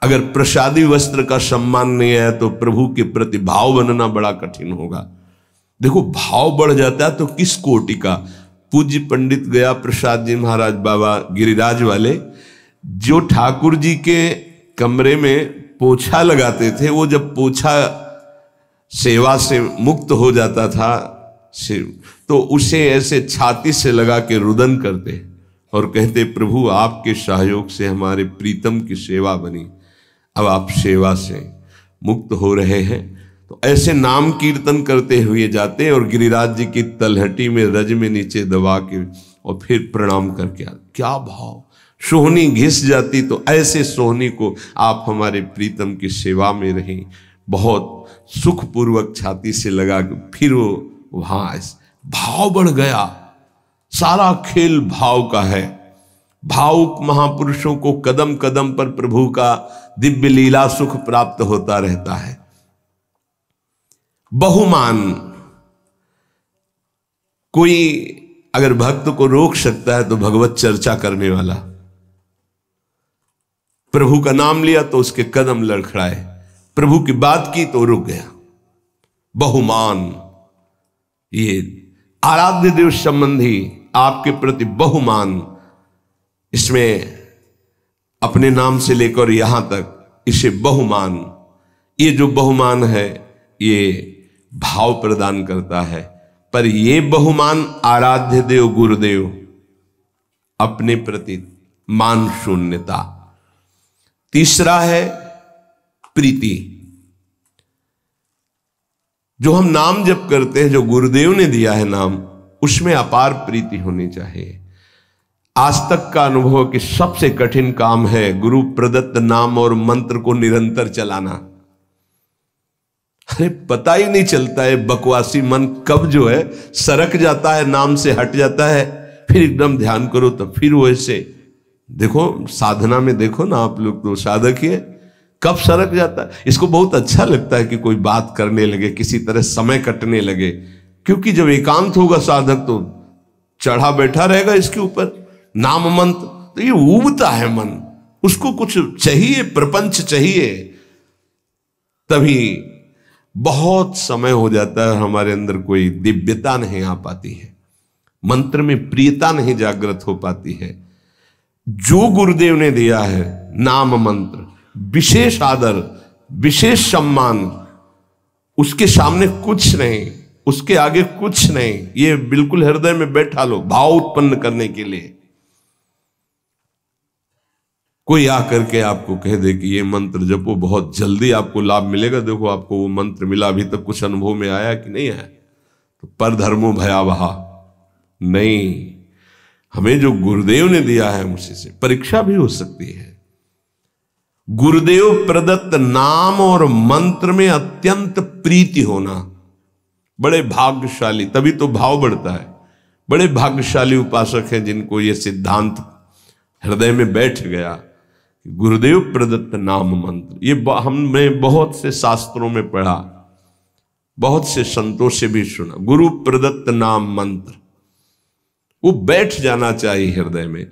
अगर प्रसादी वस्त्र का सम्मान नहीं है तो प्रभु के प्रति भाव बनना बड़ा कठिन होगा देखो भाव बढ़ जाता है तो किस कोटि का पूज्य पंडित गया प्रसाद जी महाराज बाबा गिरिराज वाले जो ठाकुर जी के कमरे में पोछा लगाते थे वो जब पोछा सेवा से मुक्त हो जाता था तो उसे ऐसे छाती से लगा के रुदन करते और कहते प्रभु आपके सहयोग से हमारे प्रीतम की सेवा बनी अब आप सेवा से मुक्त हो रहे हैं तो ऐसे नाम कीर्तन करते हुए जाते हैं और गिरिराज जी की तलहटी में रज में नीचे दबा के और फिर प्रणाम करके आते क्या भाव सोहनी घिस जाती तो ऐसे सोहनी को आप हमारे प्रीतम की सेवा में रहें बहुत सुखपूर्वक छाती से लगा के फिर वो वहाँ भाव बढ़ गया सारा खेल भाव का है भावुक महापुरुषों को कदम कदम पर प्रभु का दिव्य लीला सुख प्राप्त होता रहता है बहुमान कोई अगर भक्त को रोक सकता है तो भगवत चर्चा करने वाला प्रभु का नाम लिया तो उसके कदम लड़खड़ाए प्रभु की बात की तो रुक गया बहुमान ये आराध्य देव संबंधी आपके प्रति बहुमान इसमें अपने नाम से लेकर यहां तक इसे बहुमान ये जो बहुमान है ये भाव प्रदान करता है पर ये बहुमान आराध्य देव गुरुदेव अपने प्रति मान शून्यता तीसरा है प्रीति जो हम नाम जप करते हैं जो गुरुदेव ने दिया है नाम उसमें अपार प्रीति होनी चाहिए आज तक का अनुभव कि सबसे कठिन काम है गुरु प्रदत्त नाम और मंत्र को निरंतर चलाना अरे पता ही नहीं चलता है बकवासी मन कब जो है सरक जाता है नाम से हट जाता है फिर एकदम ध्यान करो तब फिर वो ऐसे देखो साधना में देखो ना आप लोग तो साधक ही है कब सरक जाता है इसको बहुत अच्छा लगता है कि कोई बात करने लगे किसी तरह समय कटने लगे क्योंकि जब एकांत होगा साधक तो चढ़ा बैठा रहेगा इसके ऊपर नाम मंत्र तो ये उबता है मन उसको कुछ चाहिए प्रपंच चाहिए तभी बहुत समय हो जाता है हमारे अंदर कोई दिव्यता नहीं आ पाती है मंत्र में प्रियता नहीं जागृत हो पाती है जो गुरुदेव ने दिया है नाम मंत्र विशेष आदर विशेष सम्मान उसके सामने कुछ नहीं उसके आगे कुछ नहीं ये बिल्कुल हृदय में बैठा लो भाव उत्पन्न करने के लिए कोई आकर के आपको कह दे कि ये मंत्र जपो बहुत जल्दी आपको लाभ मिलेगा देखो आपको वो मंत्र मिला अभी तक कुछ अनुभव में आया कि नहीं आया तो पर धर्मो भयावह नहीं हमें जो गुरुदेव ने दिया है उसी से परीक्षा भी हो सकती है गुरुदेव प्रदत्त नाम और मंत्र में अत्यंत प्रीति होना बड़े भाग्यशाली तभी तो भाव बढ़ता है बड़े भाग्यशाली उपासक हैं जिनको ये सिद्धांत हृदय में बैठ गया गुरुदेव प्रदत्त नाम मंत्र ये हमने बहुत से शास्त्रों में पढ़ा बहुत से संतों से भी सुना गुरु प्रदत्त नाम मंत्र वो बैठ जाना चाहिए हृदय में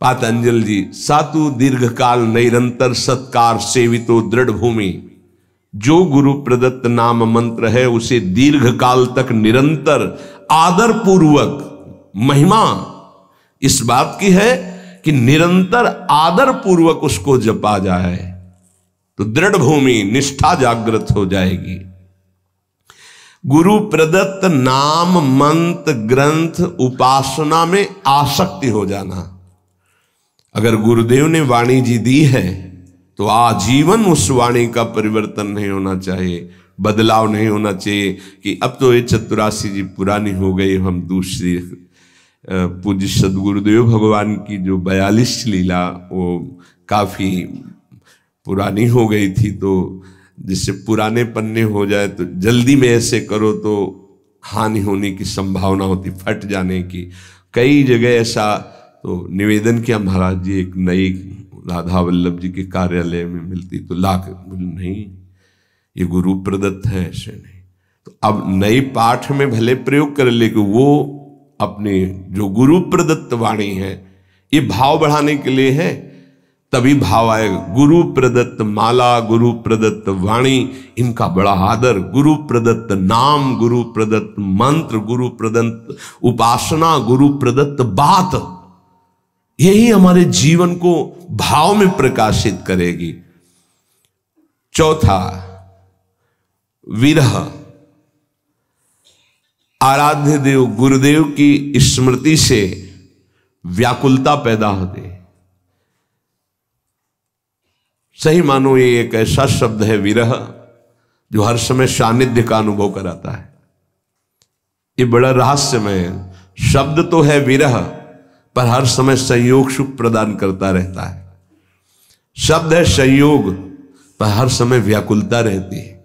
पातंजल जी सातु दीर्घ काल निरंतर सत्कार सेवितो दृढ़ भूमि जो गुरु प्रदत्त नाम मंत्र है उसे दीर्घ काल तक निरंतर आदर पूर्वक महिमा इस बात की है कि निरंतर आदर पूर्वक उसको जपा जाए तो दृढ़ भूमि निष्ठा जागृत हो जाएगी गुरु प्रदत्त नाम मंत्र ग्रंथ उपासना में आसक्ति हो जाना अगर गुरुदेव ने वाणी जी दी है तो आजीवन उस वाणी का परिवर्तन नहीं होना चाहिए बदलाव नहीं होना चाहिए कि अब तो ये चतुराशी जी पुरानी हो गई हम दूसरी पूज्य सदगुरुदेव भगवान की जो बयालीस लीला वो काफ़ी पुरानी हो गई थी तो जिससे पुराने पन्ने हो जाए तो जल्दी में ऐसे करो तो हानि होने की संभावना होती फट जाने की कई जगह ऐसा तो निवेदन किया महाराज जी एक नई राधा वल्लभ जी के कार्यालय में मिलती तो लाख नहीं ये गुरु प्रदत्त है ऐसे नहीं तो अब नई पाठ में भले प्रयोग कर ले कि वो अपने जो गुरु प्रदत्त वाणी है ये भाव बढ़ाने के लिए है तभी भाव आएगा गुरु प्रदत्त माला गुरु प्रदत्त वाणी इनका बड़ा आदर गुरु प्रदत्त नाम गुरु प्रदत्त मंत्र गुरु प्रदत्त उपासना गुरु प्रदत्त बात यही हमारे जीवन को भाव में प्रकाशित करेगी चौथा विरह आराध्य देव गुरुदेव की स्मृति से व्याकुलता पैदा होती है सही मानो ये एक ऐसा शब्द है विरह जो हर समय सानिध्य का अनुभव कराता है ये बड़ा रहस्यमय है शब्द तो है विरह पर हर समय संयोग सुख प्रदान करता रहता है शब्द है संयोग पर हर समय व्याकुलता रहती है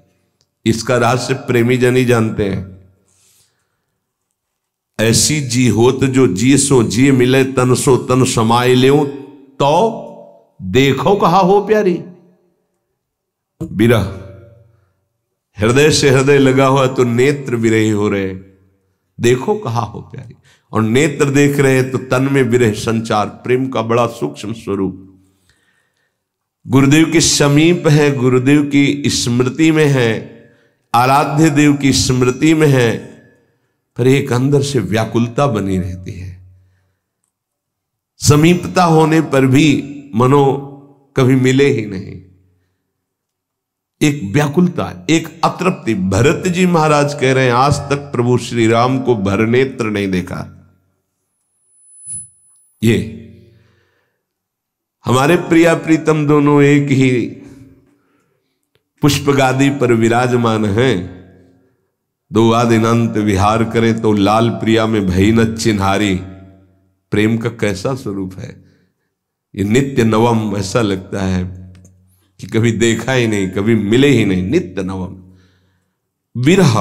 इसका रहस्य प्रेमी जन ही जानते हैं ऐसी जी होत जो जी सो जी मिले तन सो तन समाय ले तो देखो कहा हो प्यारी बिरह हृदय से हृदय लगा हुआ तो नेत्र विरही हो रहे देखो कहा हो प्यारी और नेत्र देख रहे हैं तो तन में विरह संचार प्रेम का बड़ा सूक्ष्म स्वरूप गुरुदेव के समीप है गुरुदेव की स्मृति में है आराध्य देव की स्मृति में है पर एक अंदर से व्याकुलता बनी रहती है समीपता होने पर भी मनो कभी मिले ही नहीं एक व्याकुलता एक अतृप्ति भरत जी महाराज कह रहे हैं आज तक प्रभु श्री राम को भरनेत्र नहीं देखा ये हमारे प्रिया प्रीतम दोनों एक ही पुष्पगादी पर विराजमान हैं दुआ अंत विहार करे तो लाल प्रिया में भई न चिन्हारी प्रेम का कैसा स्वरूप है ये नित्य नवम ऐसा लगता है कि कभी देखा ही नहीं कभी मिले ही नहीं नित्य नवम विरह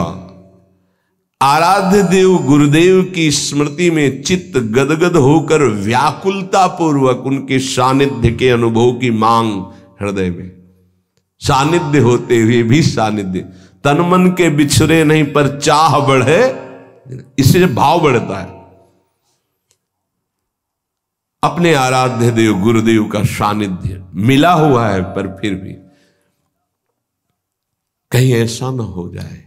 आराध्य देव गुरुदेव की स्मृति में चित्त गदगद होकर व्याकुलता पूर्वक उनके सानिध्य के अनुभव की मांग हृदय में सानिध्य होते हुए भी सानिध्य तन मन के बिछड़े नहीं पर चाह बढ़े इससे भाव बढ़ता है अपने आराध्य देव गुरुदेव का सानिध्य मिला हुआ है पर फिर भी कहीं ऐसा न हो जाए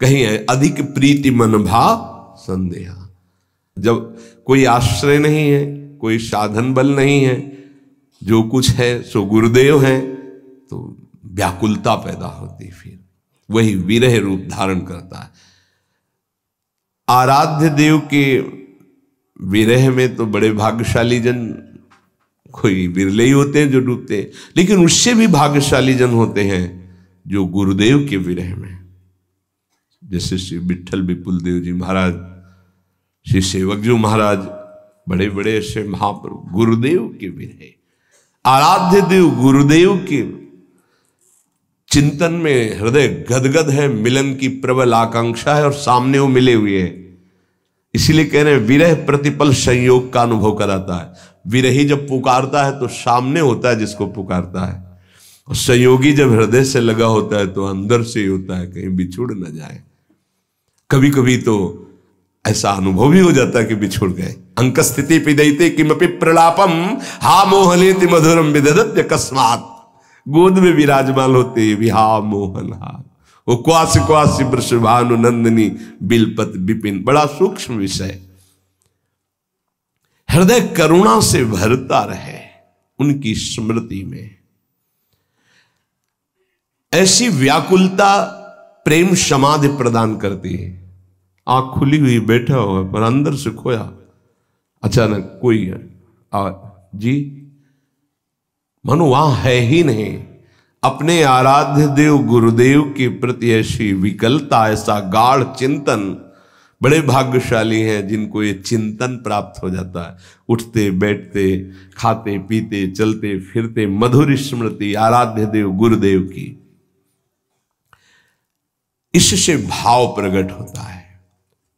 कहीं अधिक प्रीति मन भाव संदेह जब कोई आश्रय नहीं है कोई साधन बल नहीं है जो कुछ है सो गुरुदेव है तो व्याकुलता पैदा होती फिर वही विरह रूप धारण करता है आराध्य देव के विरह में तो बड़े भाग्यशाली जन कोई बिरले ही होते हैं जो डूबते हैं लेकिन उससे भी भाग्यशाली जन होते हैं जो गुरुदेव के विरह में जैसे श्री विठल विपुल देव जी महाराज श्री सेवक जी महाराज बड़े बड़े ऐसे महाप्रभु गुरुदेव के विरह आराध्य देव गुरुदेव के चिंतन में हृदय गदगद है मिलन की प्रबल आकांक्षा है और सामने वो मिले हुए हैं इसीलिए कह रहे हैं विरह प्रतिपल संयोग का अनुभव कराता है विरही जब पुकारता है तो सामने होता है जिसको पुकारता है और संयोगी जब हृदय से लगा होता है तो अंदर से ही होता है कहीं बिछुड़ ना जाए कभी कभी तो ऐसा अनुभव भी हो जाता है कि बिछुड़ गए अंक स्थिति पिदयते किमपि प्रलापम हा मोहले मधुरम विदत्त अकस्मात गोद में विराजमान होते विहा मोहन हा वो क्वास क्वासी वृषभानु नंदनी बिलपत बिपिन बड़ा सूक्ष्म विषय हृदय करुणा से भरता रहे उनकी स्मृति में ऐसी व्याकुलता प्रेम समाधि प्रदान करती है आंख खुली हुई बैठा हुआ पर अंदर से खोया अचानक कोई है आ, जी मनु वहां है ही नहीं अपने आराध्य देव गुरुदेव के प्रति ऐसी विकलता ऐसा गाढ़ चिंतन बड़े भाग्यशाली हैं जिनको ये चिंतन प्राप्त हो जाता है उठते बैठते खाते पीते चलते फिरते मधुर स्मृति आराध्य देव गुरुदेव की इससे भाव प्रकट होता है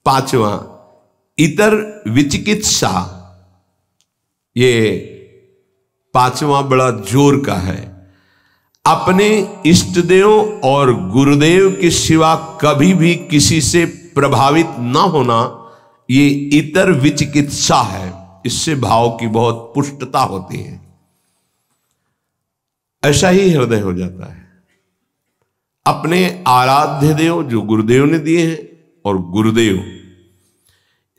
पांचवा इतर विचिकित्सा ये पांचवा बड़ा जोर का है अपने इष्ट देव और गुरुदेव के सिवा कभी भी किसी से प्रभावित न होना ये इतर विचिकित्सा है इससे भाव की बहुत पुष्टता होती है ऐसा ही हृदय हो जाता है अपने आराध्य देव जो गुरुदेव ने दिए हैं और गुरुदेव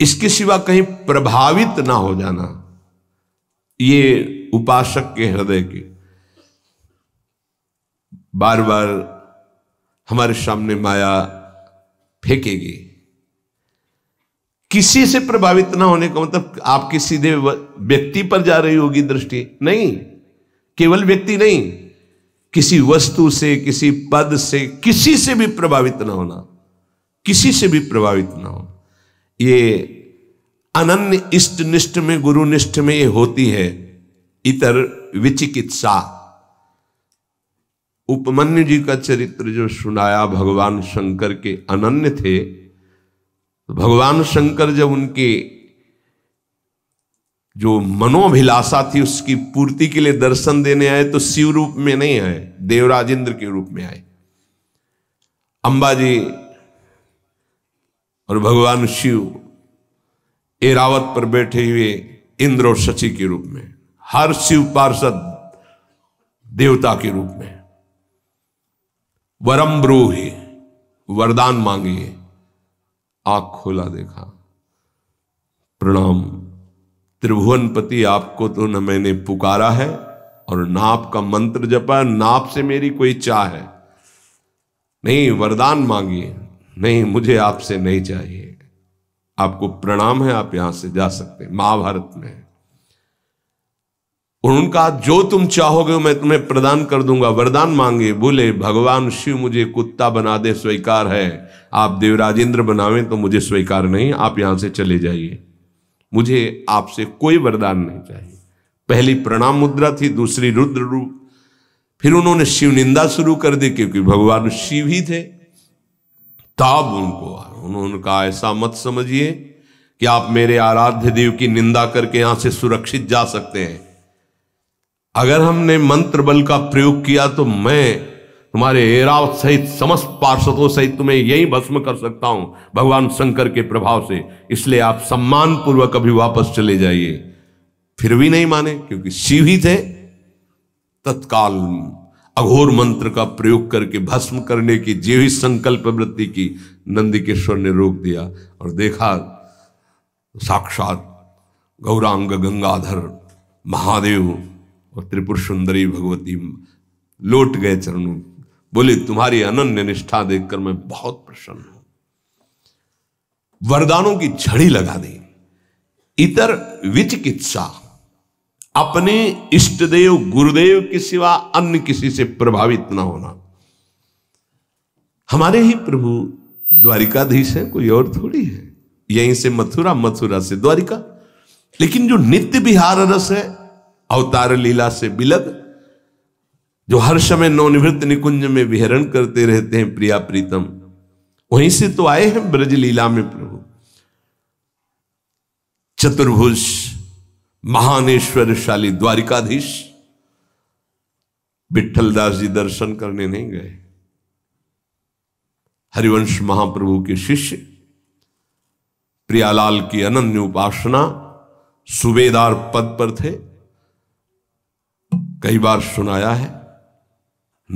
इसके सिवा कहीं प्रभावित ना हो जाना ये उपासक के हृदय की बार बार हमारे सामने माया फेंकेगी किसी से प्रभावित ना होने का मतलब आपके सीधे व्यक्ति पर जा रही होगी दृष्टि नहीं केवल व्यक्ति नहीं किसी वस्तु से किसी पद से किसी से भी प्रभावित ना होना किसी से भी प्रभावित ना होना ये अनन्य इष्ट निष्ठ में गुरुनिष्ठ में ये होती है इतर विचिकित्सा उपमन्यु जी का चरित्र जो सुनाया भगवान शंकर के अनन्य थे तो भगवान शंकर जब उनके जो मनोभिलाषा थी उसकी पूर्ति के लिए दर्शन देने आए तो शिव रूप में नहीं आए देवराज इंद्र के रूप में आए अंबा जी और भगवान शिव एरावत पर बैठे हुए इंद्र और शचि के रूप में हर शिव पार्षद देवता के रूप में वरम ब्रूहे वरदान मांगिए आंख खोला देखा प्रणाम त्रिभुवनपति आपको तो न मैंने पुकारा है और ना आपका मंत्र जपा ना आपसे मेरी कोई चाह है नहीं वरदान मांगिए नहीं मुझे आपसे नहीं चाहिए आपको प्रणाम है आप यहां से जा सकते महाभारत में उन्होंने कहा जो तुम चाहोगे मैं तुम्हें प्रदान कर दूंगा वरदान मांगे बोले भगवान शिव मुझे कुत्ता बना दे स्वीकार है आप देवराजेंद्र बनावे तो मुझे स्वीकार नहीं आप यहां से चले जाइए मुझे आपसे कोई वरदान नहीं चाहिए पहली प्रणाम मुद्रा थी दूसरी रुद्र रूप फिर उन्होंने शिव निंदा शुरू कर दी क्योंकि भगवान शिव ही थे तब उनको उन्होंने कहा ऐसा मत समझिए कि आप मेरे आराध्य देव की निंदा करके यहां से सुरक्षित जा सकते हैं अगर हमने मंत्र बल का प्रयोग किया तो मैं तुम्हारे हेराव सहित समस्त पार्षदों सहित तुम्हें यही भस्म कर सकता हूं भगवान शंकर के प्रभाव से इसलिए आप सम्मान पूर्वक अभी वापस चले जाइए फिर भी नहीं माने क्योंकि शिव ही थे तत्काल अघोर मंत्र का प्रयोग करके भस्म करने की ही संकल्प वृत्ति की नंदिकेश्वर ने रोक दिया और देखा साक्षात गौरांग गंगाधर महादेव और त्रिपुर सुंदरी भगवती लौट गए चरणों बोले तुम्हारी अनन्य निष्ठा देखकर मैं बहुत प्रसन्न हूं वरदानों की झड़ी लगा दी इतर विचिकित्सा अपने इष्ट देव गुरुदेव के सिवा अन्य किसी से प्रभावित ना होना हमारे ही प्रभु द्वारिकाधीश है कोई और थोड़ी है यहीं से मथुरा मथुरा से द्वारिका लेकिन जो नित्य बिहार रस है अवतार लीला से बिलग जो हर समय नवनिवृत्त निकुंज में विहरण करते रहते हैं प्रिया प्रीतम वहीं से तो आए हैं ब्रज लीला में प्रभु चतुर्भुज महानेश्वरशाली द्वारिकाधीश विठल दास जी दर्शन करने नहीं गए हरिवंश महाप्रभु के शिष्य प्रियालाल की अनन्य उपासना सुबेदार पद पर थे कई बार सुनाया है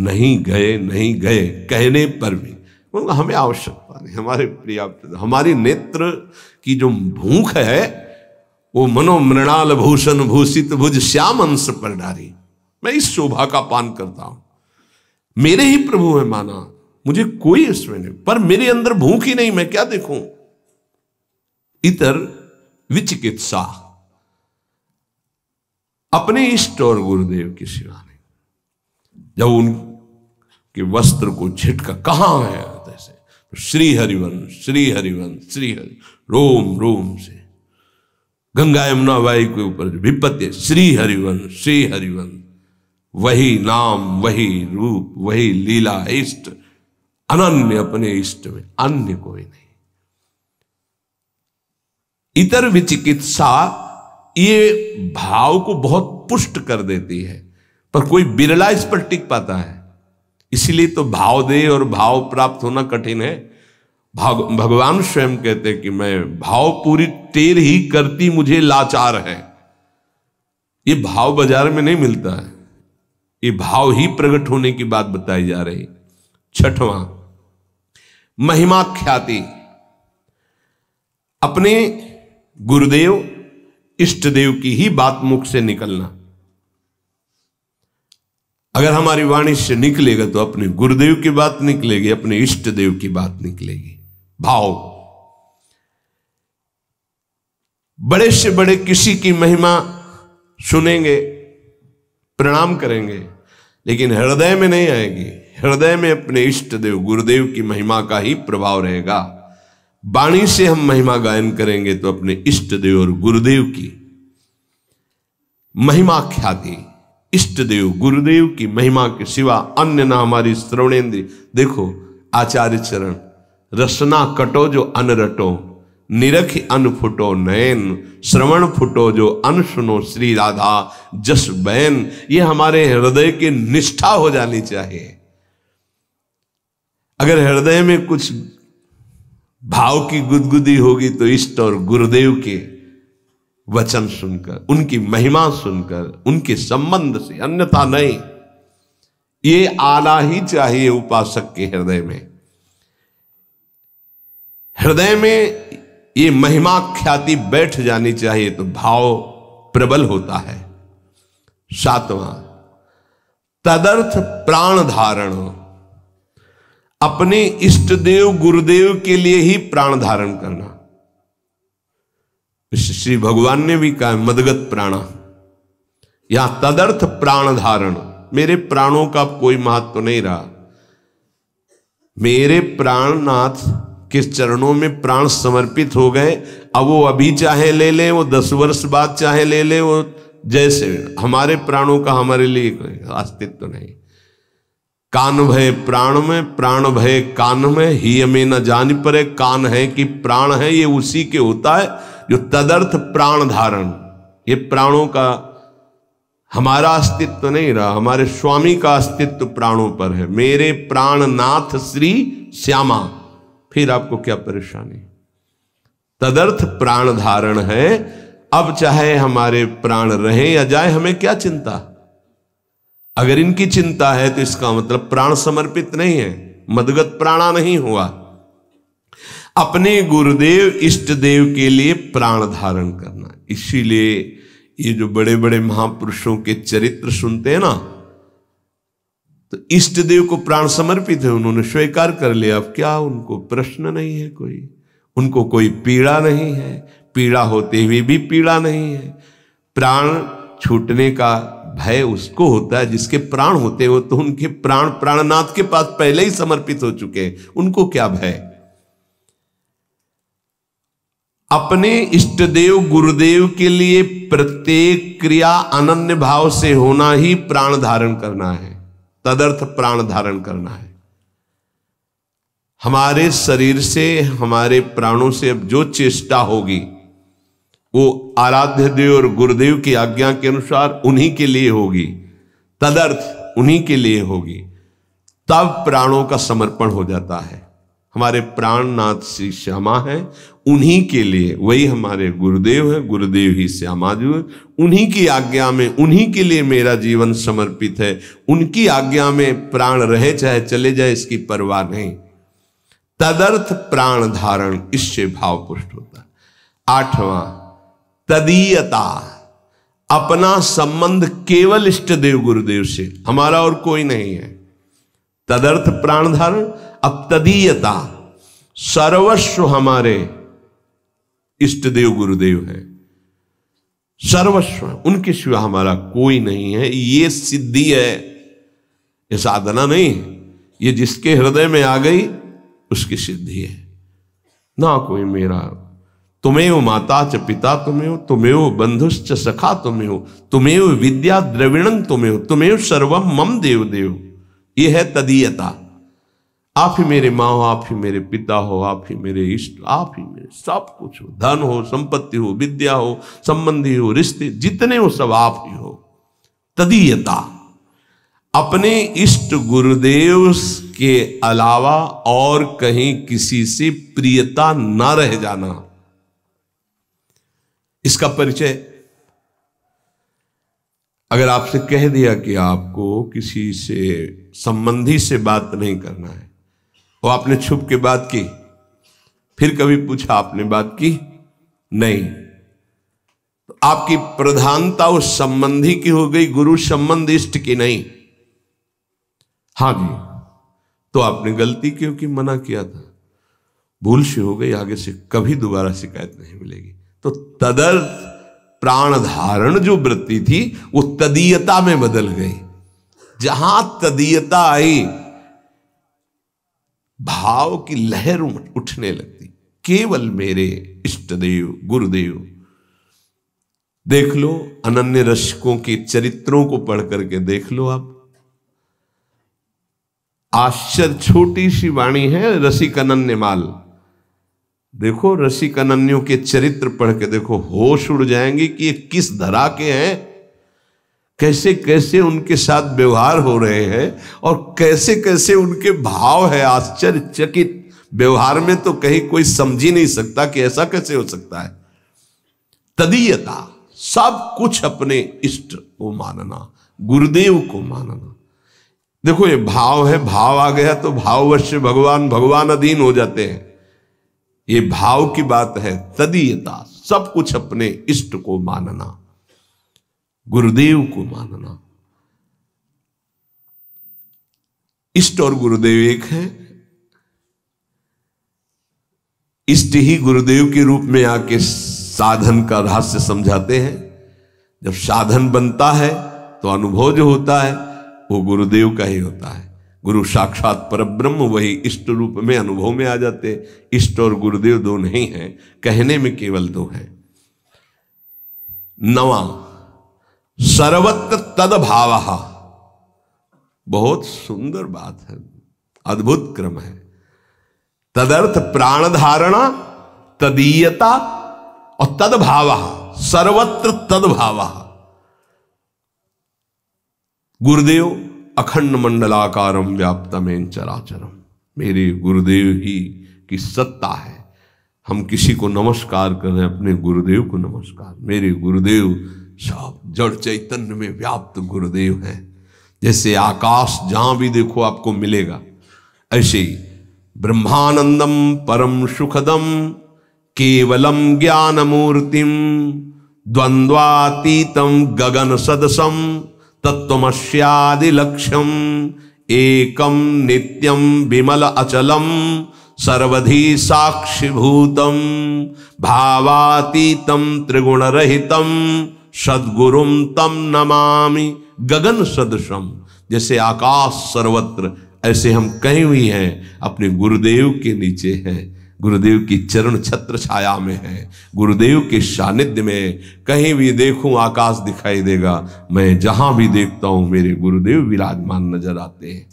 नहीं गए नहीं गए कहने पर भी हमें आवश्यकता नहीं हमारे प्रिया हमारी नेत्र की जो भूख है वो मनोमृणाल भूषण भूषित भुज श्याम अंश पर डारी मैं इस शोभा का पान करता हूं मेरे ही प्रभु है माना मुझे कोई इसमें नहीं पर मेरे अंदर भूख ही नहीं मैं क्या देखूं इतर विचिकित्सा अपने इष्ट और गुरुदेव के सिवा नहीं जब उनके वस्त्र को झिटका कहाँ है जैसे तो श्री हरिवंश श्री हरिवंश श्री हरि रोम रोम से गंगा यमुना वायु के ऊपर विपत्ति श्री हरिवंश श्री हरिवंश वही नाम वही रूप वही लीला इष्ट अनन्य अपने इष्ट में अन्य कोई नहीं इतर भी चिकित्सा ये भाव को बहुत पुष्ट कर देती है पर कोई बिरला इस पर टिक पाता है इसलिए तो भाव दे और भाव प्राप्त होना कठिन है भाग, भगवान स्वयं कहते कि मैं भाव पूरी टेर ही करती मुझे लाचार है ये भाव बाजार में नहीं मिलता है ये भाव ही प्रकट होने की बात बताई जा रही छठवा महिमा ख्याति अपने गुरुदेव इष्ट देव की ही बात मुख से निकलना अगर हमारी वाणी से निकलेगा तो अपने गुरुदेव की बात निकलेगी अपने इष्ट देव की बात निकलेगी भाव बड़े से बड़े किसी की महिमा सुनेंगे प्रणाम करेंगे लेकिन हृदय में नहीं आएगी हृदय में अपने इष्ट देव गुरुदेव की महिमा का ही प्रभाव रहेगा वाणी से हम महिमा गायन करेंगे तो अपने इष्ट देव और गुरुदेव की महिमा ख्याति इष्ट देव गुरुदेव की महिमा के सिवा अन्य ना हमारी श्रवणेन्द्र देखो आचार्य चरण रसना कटो जो अन रटो निरख अन फुटो नयन श्रवण फुटो जो अन सुनो श्री राधा जस बैन ये हमारे हृदय की निष्ठा हो जानी चाहिए अगर हृदय में कुछ भाव की गुदगुदी होगी तो इष्ट और गुरुदेव के वचन सुनकर उनकी महिमा सुनकर उनके संबंध से अन्यथा नहीं ये आना ही चाहिए उपासक के हृदय में हृदय में ये महिमा ख्याति बैठ जानी चाहिए तो भाव प्रबल होता है सातवां तदर्थ प्राण धारण अपने इष्ट देव गुरुदेव के लिए ही प्राण धारण करना श्री भगवान ने भी कहा मदगत प्राण या तदर्थ प्राण धारण मेरे प्राणों का कोई महत्व तो नहीं रहा मेरे प्राणनाथ के चरणों में प्राण समर्पित हो गए अब वो अभी चाहे ले ले वो दस वर्ष बाद चाहे ले ले वो जैसे हमारे प्राणों का हमारे लिए कोई अस्तित्व तो नहीं कान भय प्राण में प्राण भय कान में ही हमें न जान परे कान है कि प्राण है ये उसी के होता है जो तदर्थ प्राण धारण ये प्राणों का हमारा अस्तित्व नहीं रहा हमारे स्वामी का अस्तित्व प्राणों पर है मेरे प्राण नाथ श्री श्यामा फिर आपको क्या परेशानी तदर्थ प्राण धारण है अब चाहे हमारे प्राण रहे या जाए हमें क्या चिंता अगर इनकी चिंता है तो इसका मतलब प्राण समर्पित नहीं है मदगत प्राणा नहीं हुआ अपने गुरुदेव इष्ट देव के लिए प्राण धारण करना इसीलिए ये जो बड़े बड़े महापुरुषों के चरित्र सुनते हैं ना तो इष्ट देव को प्राण समर्पित है उन्होंने स्वीकार कर लिया अब क्या उनको प्रश्न नहीं है कोई उनको कोई पीड़ा नहीं है पीड़ा होते हुए भी पीड़ा नहीं है प्राण छूटने का भय उसको होता है जिसके प्राण होते हो तो उनके प्राण प्राणनाथ के पास पहले ही समर्पित हो चुके हैं उनको क्या भय अपने इष्ट देव गुरुदेव के लिए प्रत्येक क्रिया अनन्य भाव से होना ही प्राण धारण करना है तदर्थ प्राण धारण करना है हमारे शरीर से हमारे प्राणों से अब जो चेष्टा होगी वो आराध्य देव और गुरुदेव की आज्ञा के अनुसार उन्हीं के लिए होगी तदर्थ उन्हीं के लिए होगी तब प्राणों का समर्पण हो जाता है हमारे प्राणनाथ श्री श्यामा है उन्हीं के लिए वही हमारे गुरुदेव है गुरुदेव ही श्यामा जी उन्हीं की आज्ञा में उन्हीं के लिए मेरा जीवन समर्पित है उनकी आज्ञा में प्राण रहे चाहे चले जाए इसकी परवाह नहीं तदर्थ प्राण धारण इससे भाव पुष्ट होता आठवां तदीयता अपना संबंध केवल इष्ट देव गुरुदेव से हमारा और कोई नहीं है तदर्थ प्राण धारण अब तदीयता सर्वस्व हमारे इष्ट देव गुरुदेव है सर्वस्व उनके सिवा हमारा कोई नहीं है ये सिद्धि है ये साधना नहीं है ये जिसके हृदय में आ गई उसकी सिद्धि है ना कोई मेरा तुमेव माता च पिता तुम्हें तुम्हें बंधुश्च सखा तुम्हें तुम्हें विद्या द्रविणं तुम्हें तुम्हें सर्वम मम देव देव ये है तदीयता आप ही मेरे माँ हो आप ही मेरे पिता हो आप ही मेरे इष्ट आप ही मेरे सब कुछ हो धन हो संपत्ति हो विद्या हो संबंधी हो रिश्ते जितने हो सब आप ही हो तदीयता अपने इष्ट गुरुदेव के अलावा और कहीं किसी से प्रियता ना रह जाना इसका परिचय अगर आपसे कह दिया कि आपको किसी से संबंधी से बात नहीं करना है और आपने छुप के बात की फिर कभी पूछा आपने बात की नहीं तो आपकी प्रधानता उस संबंधी की हो गई गुरु संबंध इष्ट की नहीं हाँ जी तो आपने गलती क्योंकि मना किया था भूल से हो गई आगे से कभी दोबारा शिकायत नहीं मिलेगी तो तदर्थ प्राण धारण जो वृत्ति थी वो तदीयता में बदल गई जहां तदीयता आई भाव की लहर उठने लगती केवल मेरे इष्ट देव गुरुदेव देख लो अनन्य रसकों के चरित्रों को पढ़ करके देख लो आप आश्चर्य छोटी सी वाणी है रसिक अनन्य माल देखो रसिक अनन्यों के चरित्र पढ़ के देखो होश उड़ जाएंगे कि ये किस धरा के हैं कैसे कैसे उनके साथ व्यवहार हो रहे हैं और कैसे कैसे उनके भाव है आश्चर्यचकित व्यवहार में तो कहीं कोई समझ ही नहीं सकता कि ऐसा कैसे हो सकता है तदीयता सब कुछ अपने इष्ट को मानना गुरुदेव को मानना देखो ये भाव है भाव आ गया तो भाववश्य भगवान भगवान अधीन हो जाते हैं ये भाव की बात है तदीयता सब कुछ अपने इष्ट को मानना गुरुदेव को मानना इष्ट और गुरुदेव एक है इष्ट ही गुरुदेव के रूप में आके साधन का रहस्य समझाते हैं जब साधन बनता है तो अनुभव जो होता है वो गुरुदेव का ही होता है गुरु साक्षात पर ब्रह्म वही इष्ट रूप में अनुभव में आ जाते इष्ट और गुरुदेव दो नहीं हैं कहने में केवल दो हैं नवा सर्वत्र तदभाव बहुत सुंदर बात है अद्भुत क्रम है तदर्थ प्राण धारणा तदीयता और तदभाव सर्वत्र तदभाव गुरुदेव अखंड मंडलाकारम व्याप्तमेन चराचरम मेरे गुरुदेव ही की सत्ता है हम किसी को नमस्कार कर रहे हैं अपने गुरुदेव को नमस्कार मेरे गुरुदेव सब जड़ चैतन्य में व्याप्त गुरुदेव हैं जैसे आकाश जहां भी देखो आपको मिलेगा ऐसे ही ब्रह्मानंदम परम सुखदम केवलम ज्ञान मूर्तिम द्वंद्वातीतम गगन सदसम तत्वमस्यादिलक्ष्यम एकम नित्यम विमल अचलम सर्वधि साक्षिभूतम भावातीतम त्रिगुण रहितम सदगुरुम तम नमामि गगन सदृशम जैसे आकाश सर्वत्र ऐसे हम कहीं हुई हैं अपने गुरुदेव के नीचे हैं गुरुदेव की चरण छत्र छाया में है गुरुदेव के सानिध्य में कहीं भी देखूं आकाश दिखाई देगा मैं जहां भी देखता हूं मेरे गुरुदेव विराजमान नजर आते हैं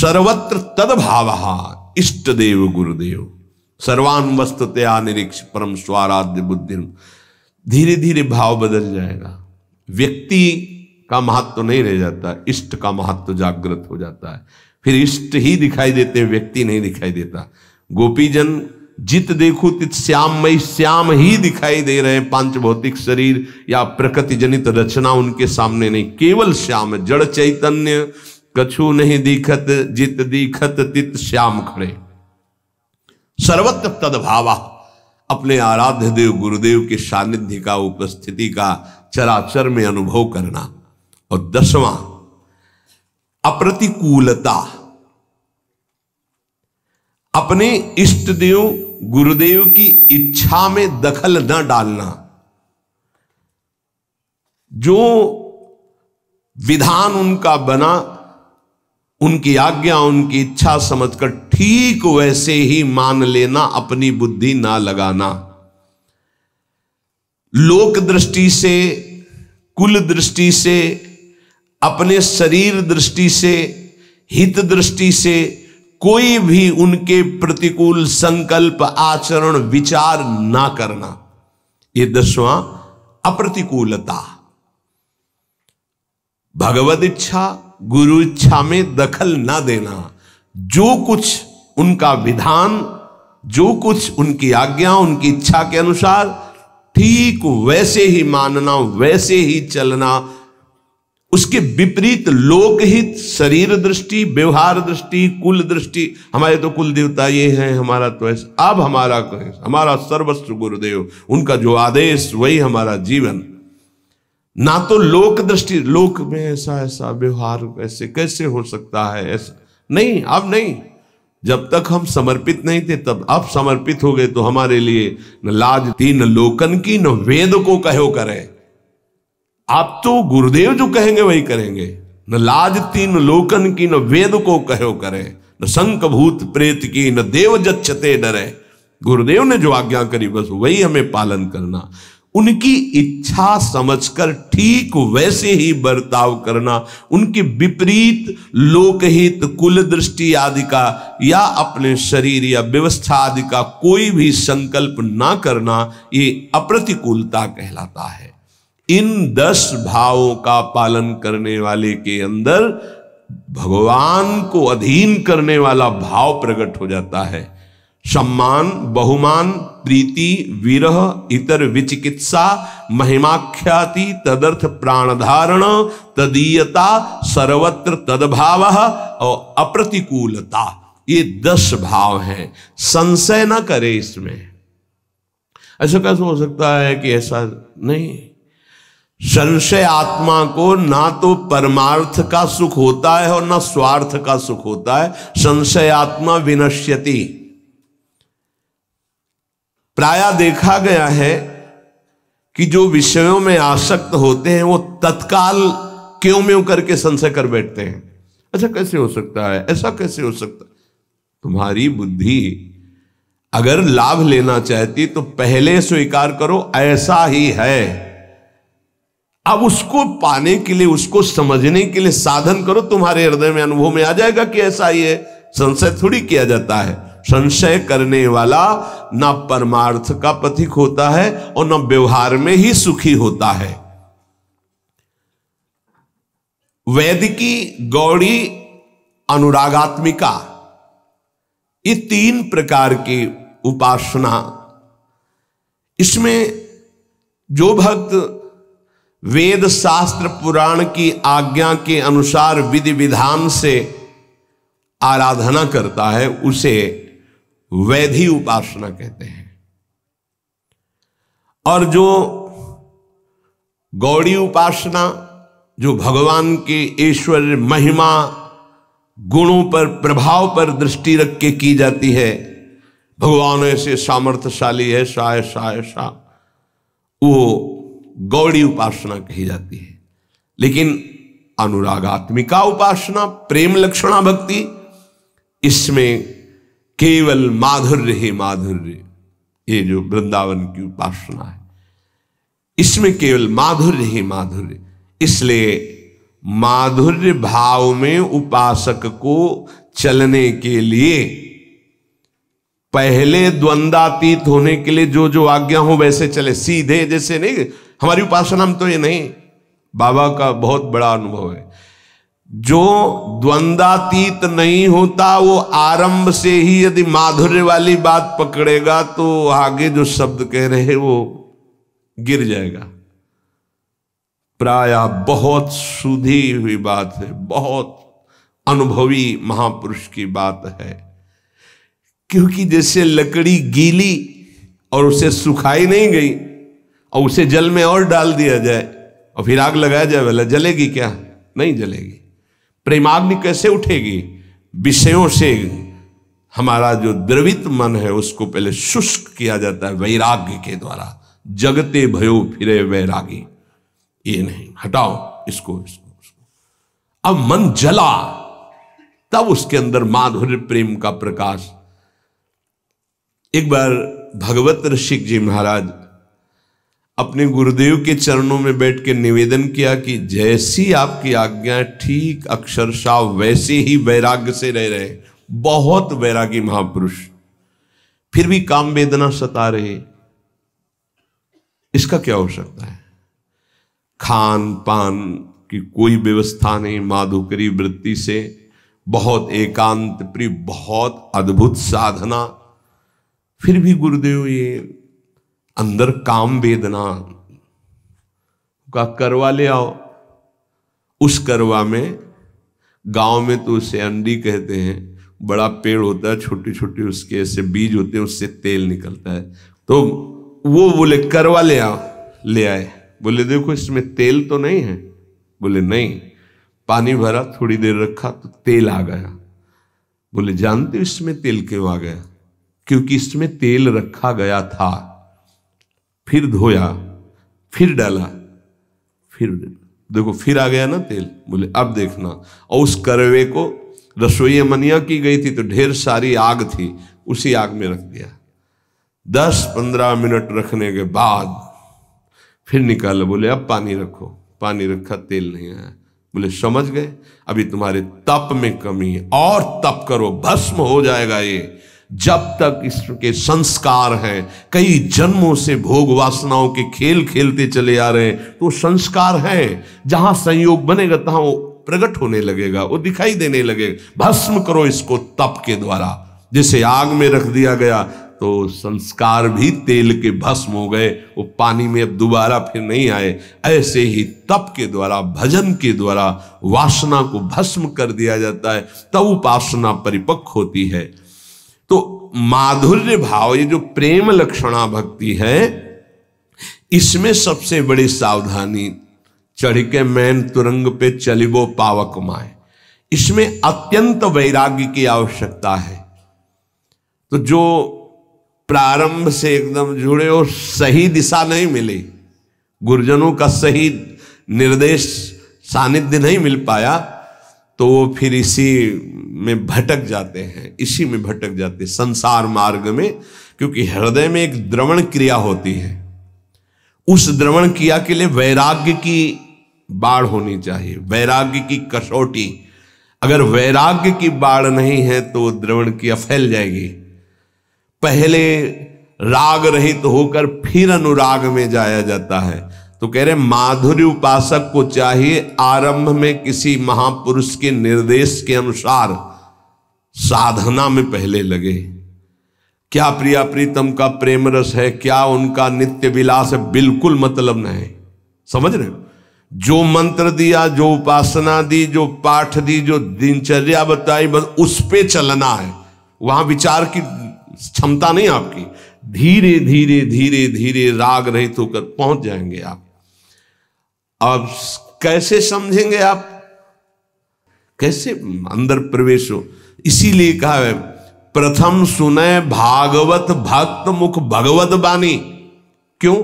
सर्वत्र तदभाव इष्ट देव गुरुदेव सर्वान वस्तुतया निरीक्ष परम स्वाराध्य बुद्धि धीरे धीरे भाव बदल जाएगा व्यक्ति का महत्व तो नहीं रह जाता इष्ट का महत्व तो जागृत हो जाता है फिर इष्ट ही दिखाई देते व्यक्ति नहीं दिखाई देता गोपीजन जित देखो तित श्याममय श्याम ही दिखाई दे रहे हैं पांच भौतिक शरीर या प्रकृति जनित रचना उनके सामने नहीं केवल श्याम जड़ चैतन्य कछु नहीं दिखत जित दिखत तित श्याम खड़े सर्वत्र तदभावा अपने आराध्य देव गुरुदेव के सानिध्य का उपस्थिति का चराचर में अनुभव करना और दसवां अप्रतिकूलता अपने इष्ट देव गुरुदेव की इच्छा में दखल न डालना जो विधान उनका बना उनकी आज्ञा उनकी इच्छा समझकर ठीक वैसे ही मान लेना अपनी बुद्धि ना लगाना लोक दृष्टि से कुल दृष्टि से अपने शरीर दृष्टि से हित दृष्टि से कोई भी उनके प्रतिकूल संकल्प आचरण विचार ना करना ये दसवां अप्रतिकूलता भगवत इच्छा गुरु इच्छा में दखल ना देना जो कुछ उनका विधान जो कुछ उनकी आज्ञा उनकी इच्छा के अनुसार ठीक वैसे ही मानना वैसे ही चलना उसके विपरीत लोकहित शरीर दृष्टि व्यवहार दृष्टि कुल दृष्टि हमारे तो कुल देवता ये हैं हमारा तो ऐसा अब हमारा कहें तो हमारा सर्वस्व गुरुदेव उनका जो आदेश वही हमारा जीवन ना तो लोक दृष्टि लोक में ऐसा ऐसा व्यवहार ऐसे कैसे हो सकता है ऐसा नहीं अब नहीं जब तक हम समर्पित नहीं थे तब अब समर्पित हो गए तो हमारे लिए न लाज थी न लोकन की न वेद को कहो करें आप तो गुरुदेव जो कहेंगे वही करेंगे न लाजती न लोकन की न वेद को कहो करे न संक भूत प्रेत की न देव जक्षते डरे गुरुदेव ने जो आज्ञा करी बस वही हमें पालन करना उनकी इच्छा समझकर ठीक वैसे ही बर्ताव करना उनके विपरीत लोकहित कुल दृष्टि आदि का या अपने शरीर या व्यवस्था आदि का कोई भी संकल्प ना करना ये अप्रतिकूलता कहलाता है इन दस भावों का पालन करने वाले के अंदर भगवान को अधीन करने वाला भाव प्रकट हो जाता है सम्मान बहुमान प्रीति विरह इतर विचिकित्सा महिमाख्याति तदर्थ प्राणधारण तदीयता सर्वत्र तदभाव और अप्रतिकूलता ये दस भाव हैं संशय न करे इसमें ऐसा कैसे हो सकता है कि ऐसा नहीं संशय आत्मा को ना तो परमार्थ का सुख होता है और ना स्वार्थ का सुख होता है संशय आत्मा विनश्यति प्राय देखा गया है कि जो विषयों में आसक्त होते हैं वो तत्काल क्यों म्यों करके संशय कर बैठते हैं अच्छा कैसे हो सकता है ऐसा कैसे हो सकता है तुम्हारी बुद्धि अगर लाभ लेना चाहती तो पहले स्वीकार करो ऐसा ही है अब उसको पाने के लिए उसको समझने के लिए साधन करो तुम्हारे हृदय में अनुभव में आ जाएगा कि ऐसा ही है संशय थोड़ी किया जाता है संशय करने वाला ना परमार्थ का प्रतीक होता है और ना व्यवहार में ही सुखी होता है वैदिकी की गौड़ी अनुरागात्मिका ये तीन प्रकार की उपासना इसमें जो भक्त वेद शास्त्र पुराण की आज्ञा के अनुसार विधि विधान से आराधना करता है उसे वैधि उपासना कहते हैं और जो गौड़ी उपासना जो भगवान के ईश्वर महिमा गुणों पर प्रभाव पर दृष्टि रख के की जाती है भगवान ऐसे सामर्थ्यशाली है शाह शाह शाह वो गौड़ी उपासना कही जाती है लेकिन अनुरागात्मिका उपासना प्रेम लक्षणा भक्ति इसमें केवल माधुर्य ही माधुर्य ये जो वृंदावन की उपासना है इसमें केवल माधुर्य ही माधुर्य इसलिए माधुर्य भाव में उपासक को चलने के लिए पहले द्वंदातीत होने के लिए जो जो आज्ञा हो वैसे चले सीधे जैसे नहीं हमारी उपासना में तो ये नहीं बाबा का बहुत बड़ा अनुभव है जो द्वंदातीत नहीं होता वो आरंभ से ही यदि माधुर्य वाली बात पकड़ेगा तो आगे जो शब्द कह रहे हैं वो गिर जाएगा प्राय बहुत सुधी हुई बात है बहुत अनुभवी महापुरुष की बात है क्योंकि जैसे लकड़ी गीली और उसे सुखाई नहीं गई और उसे जल में और डाल दिया जाए और फिर आग लगाया जाए बोला जलेगी क्या नहीं जलेगी प्रेमाग्नि कैसे उठेगी विषयों से हमारा जो द्रवित मन है उसको पहले शुष्क किया जाता है वैराग्य के द्वारा जगते भयो फिरे वैरागी ये नहीं हटाओ इसको इसको इसको अब मन जला तब उसके अंदर माधुर्य प्रेम का प्रकाश एक बार भगवत ऋषिक जी महाराज अपने गुरुदेव के चरणों में बैठ के निवेदन किया कि जैसी आपकी आज्ञा ठीक अक्षरशाह वैसे ही वैराग्य से रह रहे बहुत वैरागी महापुरुष फिर भी काम वेदना सता रहे इसका क्या हो सकता है खान पान की कोई व्यवस्था नहीं माधुकरी वृत्ति से बहुत एकांत प्रिय बहुत अद्भुत साधना फिर भी गुरुदेव ये अंदर काम वेदना का करवा ले आओ उस करवा में गांव में तो उसे अंडी कहते हैं बड़ा पेड़ होता है छोटे छोटे उसके ऐसे बीज होते हैं उससे तेल निकलता है तो वो बोले करवा ले आओ ले आए बोले देखो इसमें तेल तो नहीं है बोले नहीं पानी भरा थोड़ी देर रखा तो तेल आ गया बोले जानते हो इसमें तेल क्यों आ गया क्योंकि इसमें तेल रखा गया था फिर धोया फिर डाला फिर देखो फिर आ गया ना तेल बोले अब देखना और उस करवे को रसोई मनिया की गई थी तो ढेर सारी आग थी उसी आग में रख दिया दस पंद्रह मिनट रखने के बाद फिर निकाल बोले अब पानी रखो पानी रखा तेल नहीं आया बोले समझ गए अभी तुम्हारे तप में कमी है और तप करो भस्म हो जाएगा ये जब तक इसके संस्कार हैं कई जन्मों से भोग वासनाओं के खेल खेलते चले आ रहे हैं तो संस्कार हैं जहां संयोग बनेगा तहां वो प्रकट होने लगेगा वो दिखाई देने लगेगा भस्म करो इसको तप के द्वारा जिसे आग में रख दिया गया तो संस्कार भी तेल के भस्म हो गए वो पानी में अब दोबारा फिर नहीं आए ऐसे ही तप के द्वारा भजन के द्वारा वासना को भस्म कर दिया जाता है तब उपासना परिपक्व होती है तो माधुर्य भाव ये जो प्रेम लक्षणा भक्ति है इसमें सबसे बड़ी सावधानी चढ़ के मैन तुरंग पे चलिबो पावक माए इसमें अत्यंत वैराग्य की आवश्यकता है तो जो प्रारंभ से एकदम जुड़े और सही दिशा नहीं मिली गुरुजनों का सही निर्देश सानिध्य नहीं मिल पाया तो वो फिर इसी में भटक जाते हैं इसी में भटक जाते हैं संसार मार्ग में क्योंकि हृदय में एक द्रवण क्रिया होती है उस द्रवण क्रिया के लिए वैराग्य की बाढ़ होनी चाहिए वैराग्य की कसौटी अगर वैराग्य की बाढ़ नहीं है तो द्रवण क्रिया फैल जाएगी पहले राग रहित तो होकर फिर अनुराग में जाया जाता है तो कह रहे माधुर्य उपासक को चाहिए आरंभ में किसी महापुरुष के निर्देश के अनुसार साधना में पहले लगे क्या प्रिया प्रीतम का प्रेम रस है क्या उनका नित्य विलास है बिल्कुल मतलब न है समझ रहे जो मंत्र दिया जो उपासना दी जो पाठ दी जो दिनचर्या बताई बस उस पे चलना है वहां विचार की क्षमता नहीं आपकी धीरे धीरे धीरे धीरे राग रहित होकर पहुंच जाएंगे आप अब कैसे समझेंगे आप कैसे अंदर प्रवेश हो इसीलिए कहा है प्रथम सुनय भागवत भक्त मुख भगवत बानी क्यों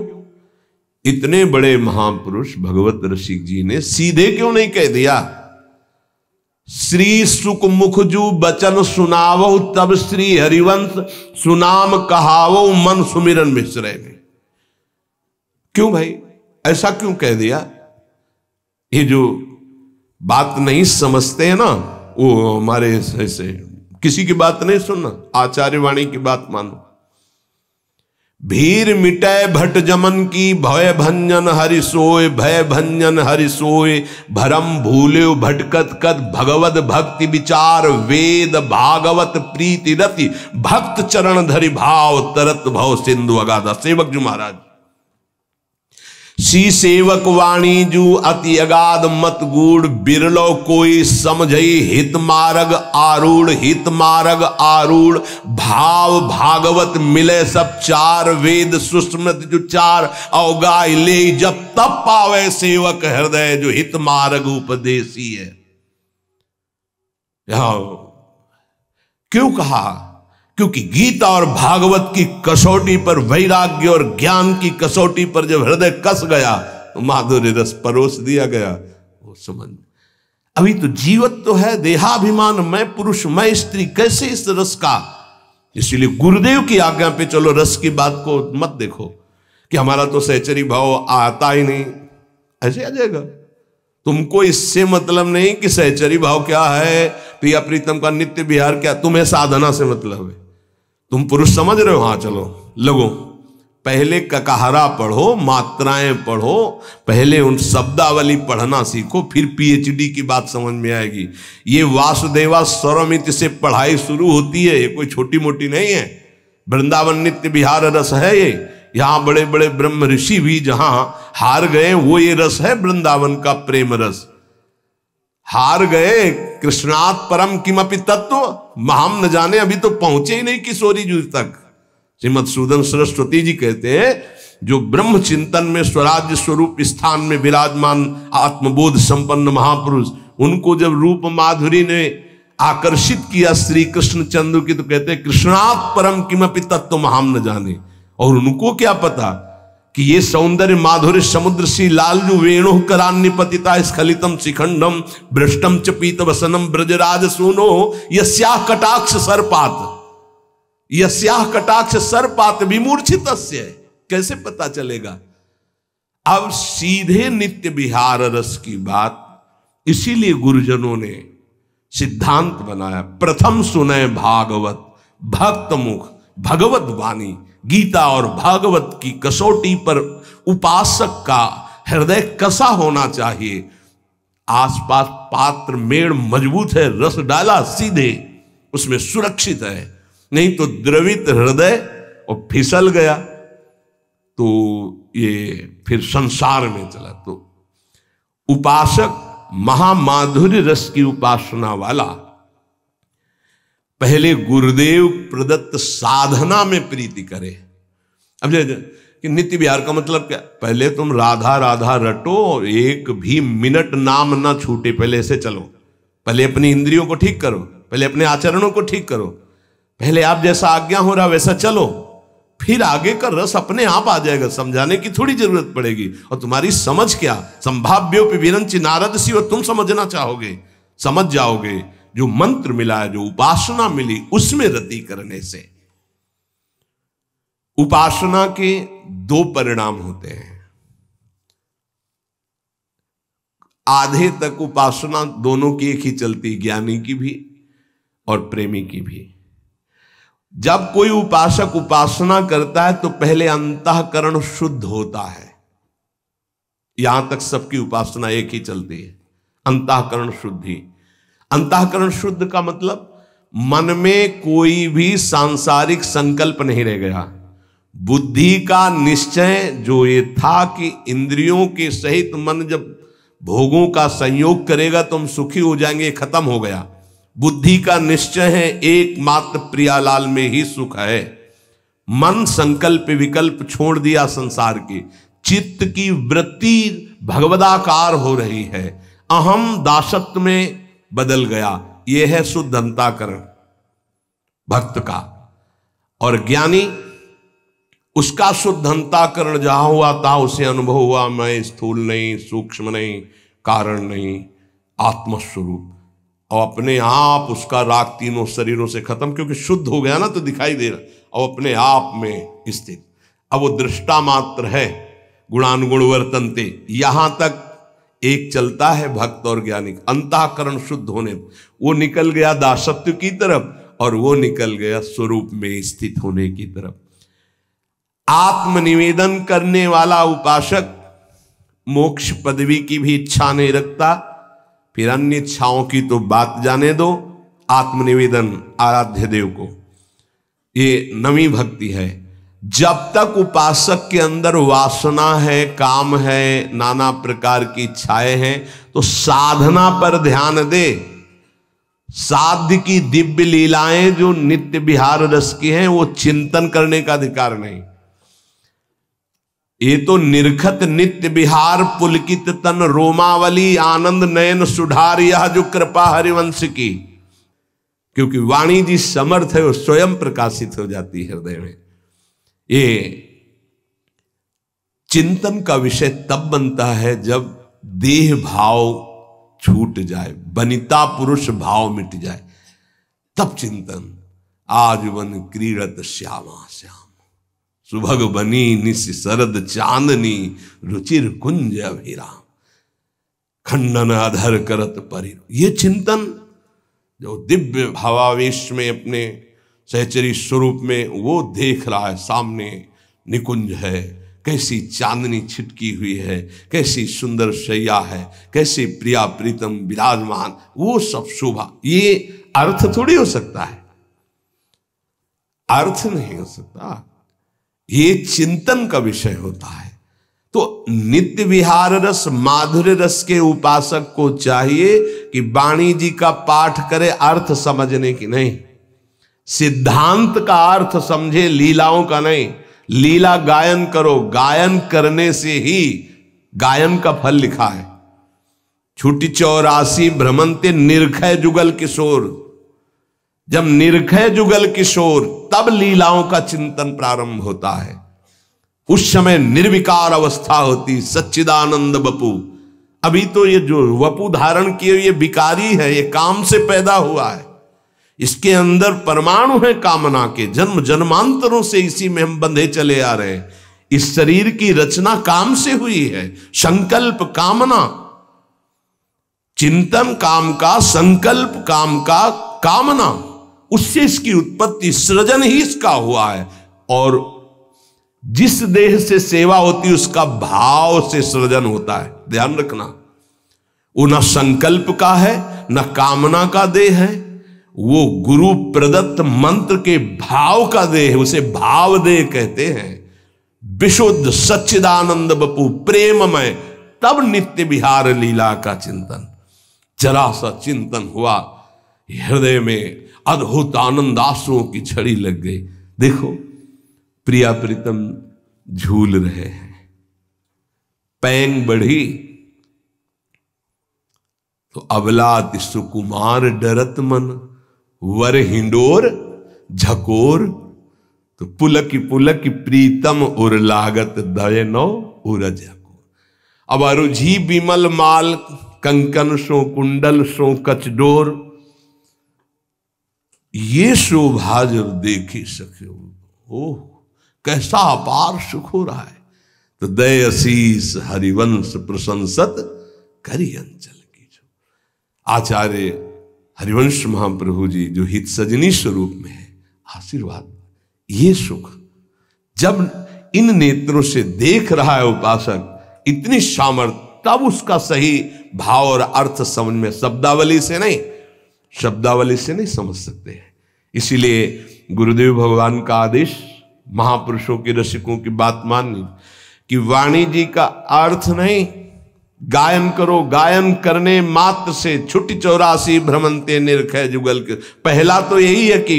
इतने बड़े महापुरुष भगवत रसिक जी ने सीधे क्यों नहीं कह दिया श्री सुख मुख जू बचन सुनावो तब श्री हरिवंश सुनाम कहावो मन सुमिरन मिश्र ने क्यों भाई ऐसा क्यों कह दिया ये जो बात नहीं समझते हैं ना वो हमारे ऐसे किसी की बात नहीं सुनना आचार्यवाणी की बात मानो भीर मिटय भट जमन की भय भंजन हरि सोय भय भंजन हरि सोय भरम भूले भटकत कत भगवत भक्ति विचार वेद भागवत प्रीति रति भक्त चरण धरि भाव तरत भव सिंधु अगाधा सेवक जी महाराज सी सेवक वाणी जू अति अगाध मत गूढ़ बिरलो कोई समझ हित मारग आरूढ़ हित मारग आरूढ़ भाव भागवत मिले सब चार वेद सुस्मृत जो चार अवगाय ले जब तब पावे सेवक हृदय जो हित मारग उपदेशी है क्यों कहा क्योंकि गीता और भागवत की कसौटी पर वैराग्य और ज्ञान की कसौटी पर जब हृदय कस गया तो माधुर्य रस परोस दिया गया वो समझ अभी तो जीवत तो है देहाभिमान मैं पुरुष मैं स्त्री कैसे इस रस का इसलिए गुरुदेव की आज्ञा पे चलो रस की बात को मत देखो कि हमारा तो सहचरी भाव आता ही नहीं ऐसे आ जाएगा तुमको इससे मतलब नहीं कि सहचरी भाव क्या है प्रिया प्रीतम का नित्य विहार क्या तुम्हें साधना से मतलब है तुम पुरुष समझ रहे हो हाँ चलो लगो पहले ककहरा पढ़ो मात्राएं पढ़ो पहले उन शब्दावली पढ़ना सीखो फिर पीएचडी की बात समझ में आएगी ये वासुदेवा स्वरमित से पढ़ाई शुरू होती है ये कोई छोटी मोटी नहीं है वृंदावन नित्य बिहार रस है ये यहाँ बड़े बड़े ब्रह्म ऋषि भी जहाँ हार गए वो ये रस है वृंदावन का प्रेम रस हार गए कृष्णात् परम किमपि तत्व महम न जाने अभी तो पहुंचे ही नहीं किशोरी जी तक श्रीमद सूदन सरस्वती जी कहते हैं जो ब्रह्म चिंतन में स्वराज्य स्वरूप स्थान में विराजमान आत्मबोध संपन्न महापुरुष उनको जब रूप माधुरी ने आकर्षित किया श्री कृष्ण चंद्र की तो कहते हैं कृष्णात् परम किमपि तत्व महाम न जाने और उनको क्या पता कि ये सौंदर्य माधुर्य समुद्र सी जो वेणु करान्य पतिता स्खलितम शिखंडम भ्रष्टम च पीत वसनम ब्रजराज सुनो यस्याह कटाक्ष सर्पात यस्याह कटाक्ष सर्पात विमूर्छित कैसे पता चलेगा अब सीधे नित्य बिहार रस की बात इसीलिए गुरुजनों ने सिद्धांत बनाया प्रथम सुनय भागवत भक्त मुख भगवत वाणी गीता और भागवत की कसौटी पर उपासक का हृदय कसा होना चाहिए आसपास पात्र मेड़ मजबूत है रस डाला सीधे उसमें सुरक्षित है नहीं तो द्रवित हृदय और फिसल गया तो ये फिर संसार में चला तो उपासक महामाधुर्य रस की उपासना वाला पहले गुरुदेव प्रदत्त साधना में प्रीति करे अब कि नित्य विहार का मतलब क्या पहले तुम राधा राधा रटो और एक भी मिनट नाम ना छूटे पहले ऐसे चलो पहले अपनी इंद्रियों को ठीक करो पहले अपने आचरणों को ठीक करो पहले आप जैसा आज्ञा हो रहा वैसा चलो फिर आगे का रस अपने आप आ जाएगा समझाने की थोड़ी जरूरत पड़ेगी और तुम्हारी समझ क्या संभाव्यों पे विरंची नारद सी और तुम समझना चाहोगे समझ जाओगे जो मंत्र मिला जो उपासना मिली उसमें रति करने से उपासना के दो परिणाम होते हैं आधे तक उपासना दोनों की एक ही चलती ज्ञानी की भी और प्रेमी की भी जब कोई उपासक उपासना करता है तो पहले अंतकरण शुद्ध होता है यहां तक सबकी उपासना एक ही चलती है अंतकरण शुद्धि अंतःकरण शुद्ध का मतलब मन में कोई भी सांसारिक संकल्प नहीं रह गया बुद्धि का निश्चय जो ये था कि इंद्रियों के सहित मन जब भोगों का संयोग करेगा तो हम सुखी हो जाएंगे खत्म हो गया बुद्धि का निश्चय है एकमात्र प्रियालाल में ही सुख है मन संकल्प विकल्प छोड़ दिया संसार के चित्त की वृत्ति भगवदाकार हो रही है अहम दासत्व में बदल गया यह है शुद्ध अंताकरण भक्त का और ज्ञानी उसका शुद्ध अंताकरण जहां हुआ था उसे अनुभव हुआ मैं स्थूल नहीं सूक्ष्म नहीं कारण नहीं आत्मस्वरूप और अपने आप उसका राग तीनों शरीरों से खत्म क्योंकि शुद्ध हो गया ना तो दिखाई दे रहा और अपने आप में स्थित अब वो दृष्टा मात्र है गुणानुगुण वर्तनते यहां तक एक चलता है भक्त और ज्ञानी अंताकरण शुद्ध होने वो निकल गया दासत्व की तरफ और वो निकल गया स्वरूप में स्थित होने की तरफ आत्मनिवेदन करने वाला उपासक मोक्ष पदवी की भी इच्छा नहीं रखता फिर अन्य इच्छाओं की तो बात जाने दो आत्मनिवेदन आराध्य देव को ये नवी भक्ति है जब तक उपासक के अंदर वासना है काम है नाना प्रकार की इच्छाएं हैं तो साधना पर ध्यान दे साध्य की दिव्य लीलाएं जो नित्य विहार रस की हैं वो चिंतन करने का अधिकार नहीं ये तो निर्खत नित्य विहार पुलकित तन रोमावली आनंद नयन सुधार यह जो कृपा हरिवंश की क्योंकि वाणी जी समर्थ है वो स्वयं प्रकाशित हो जाती है हृदय में ये चिंतन का विषय तब बनता है जब देह भाव छूट जाए बनिता पुरुष भाव मिट जाए तब चिंतन आजीवन क्रीड़त श्यामा श्याम सुभग बनी निश शरद चांदनी रुचिर कुंज अभिरा खंडन अधर करत परि ये चिंतन जो दिव्य भावावेश में अपने सहचरी स्वरूप में वो देख रहा है सामने निकुंज है कैसी चांदनी छिटकी हुई है कैसी सुंदर शैया है कैसे प्रिया प्रीतम विराजमान वो सब शोभा ये अर्थ थोड़ी हो सकता है अर्थ नहीं हो सकता ये चिंतन का विषय होता है तो नित्य विहार रस माधुर्य रस के उपासक को चाहिए कि वाणी जी का पाठ करे अर्थ समझने की नहीं सिद्धांत का अर्थ समझे लीलाओं का नहीं लीला गायन करो गायन करने से ही गायन का फल लिखा है छुट्टी चौरासी भ्रमंते निर्खय जुगल किशोर जब निर्खय जुगल किशोर तब लीलाओं का चिंतन प्रारंभ होता है उस समय निर्विकार अवस्था होती सच्चिदानंद बपू अभी तो ये जो वपू धारण किए ये विकारी है ये काम से पैदा हुआ है इसके अंदर परमाणु है कामना के जन्म जन्मांतरों से इसी में हम बंधे चले आ रहे हैं इस शरीर की रचना काम से हुई है संकल्प कामना चिंतन काम का संकल्प काम का कामना उससे इसकी उत्पत्ति सृजन ही इसका हुआ है और जिस देह से सेवा होती है उसका भाव से सृजन होता है ध्यान रखना वो न संकल्प का है न कामना का देह है वो गुरु प्रदत्त मंत्र के भाव का देह उसे भाव देह कहते हैं विशुद्ध सच्चिदानंद बपू प्रेममय तब नित्य विहार लीला का चिंतन जरा सा चिंतन हुआ हृदय में अद्भुत आनंद आसुओं की छड़ी लग गई देखो प्रिया प्रीतम झूल रहे हैं पैंग बढ़ी तो अबला सुकुमार डरत मन वर हिंडोर झकोर तो पुलक पुलक प्रीतम उर लागत दय उरज अब अरुझी बिमल माल कंकन सो कुंडल सो कचडोर ये शोभा जब देखी सके ओह कैसा अपार सुख हो रहा है तो दय अशीष हरिवंश प्रशंसत करी अंचल की आचार्य हरिवंश महाप्रभु जी जो हित सजनी स्वरूप में है आशीर्वाद ये सुख जब इन नेत्रों से देख रहा है उपासक इतनी सामर्थ तब उसका सही भाव और अर्थ समझ में शब्दावली से नहीं शब्दावली से नहीं समझ सकते हैं इसीलिए गुरुदेव भगवान का आदेश महापुरुषों के रसिकों की बात माननी कि वाणी जी का अर्थ नहीं गायन करो गायन करने मात्र से छुट्टी चौरासी भ्रमंते निर्खय जुगल के पहला तो यही है कि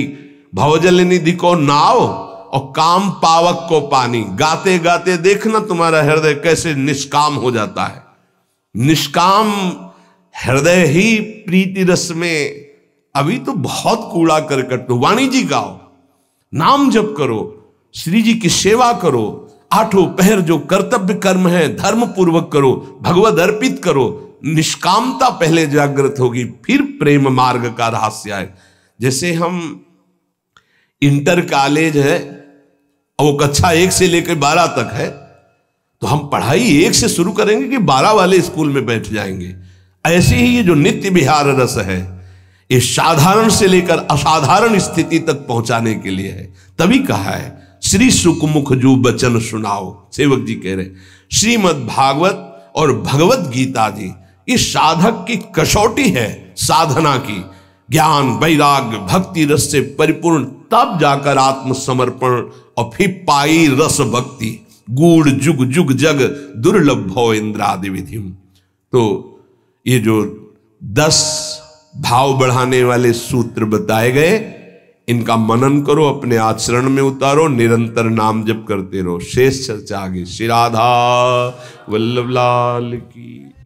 भवजल निधि को नाव और काम पावक को पानी गाते गाते देखना तुम्हारा हृदय कैसे निष्काम हो जाता है निष्काम हृदय ही प्रीति रस में अभी तो बहुत कूड़ा करकट तो वाणी जी गाओ नाम जप करो श्री जी की सेवा करो आठों पहर जो कर्तव्य कर्म है धर्म पूर्वक करो भगवत अर्पित करो निष्कामता पहले जागृत होगी फिर प्रेम मार्ग का रहस्य है जैसे हम इंटर कॉलेज है वो कक्षा एक से लेकर बारह तक है तो हम पढ़ाई एक से शुरू करेंगे कि बारह वाले स्कूल में बैठ जाएंगे ऐसे ही ये जो नित्य विहार रस है ये साधारण से लेकर असाधारण स्थिति तक पहुंचाने के लिए है तभी कहा है श्री सुखमुख जो बचन सुनाओ सेवक जी कह रहे श्रीमद भागवत और भगवत गीता जी इस साधक की कसौटी है साधना की ज्ञान वैराग्य भक्ति रस से परिपूर्ण तब जाकर आत्मसमर्पण और फिर पाई रस भक्ति गुड़ जुग जुग जग दुर्लभ भव इंद्रादि विधि तो ये जो दस भाव बढ़ाने वाले सूत्र बताए गए इनका मनन करो अपने आचरण में उतारो निरंतर नाम जप करते रहो शेष चर्चा आगे श्री राधा वल्लभ लाल की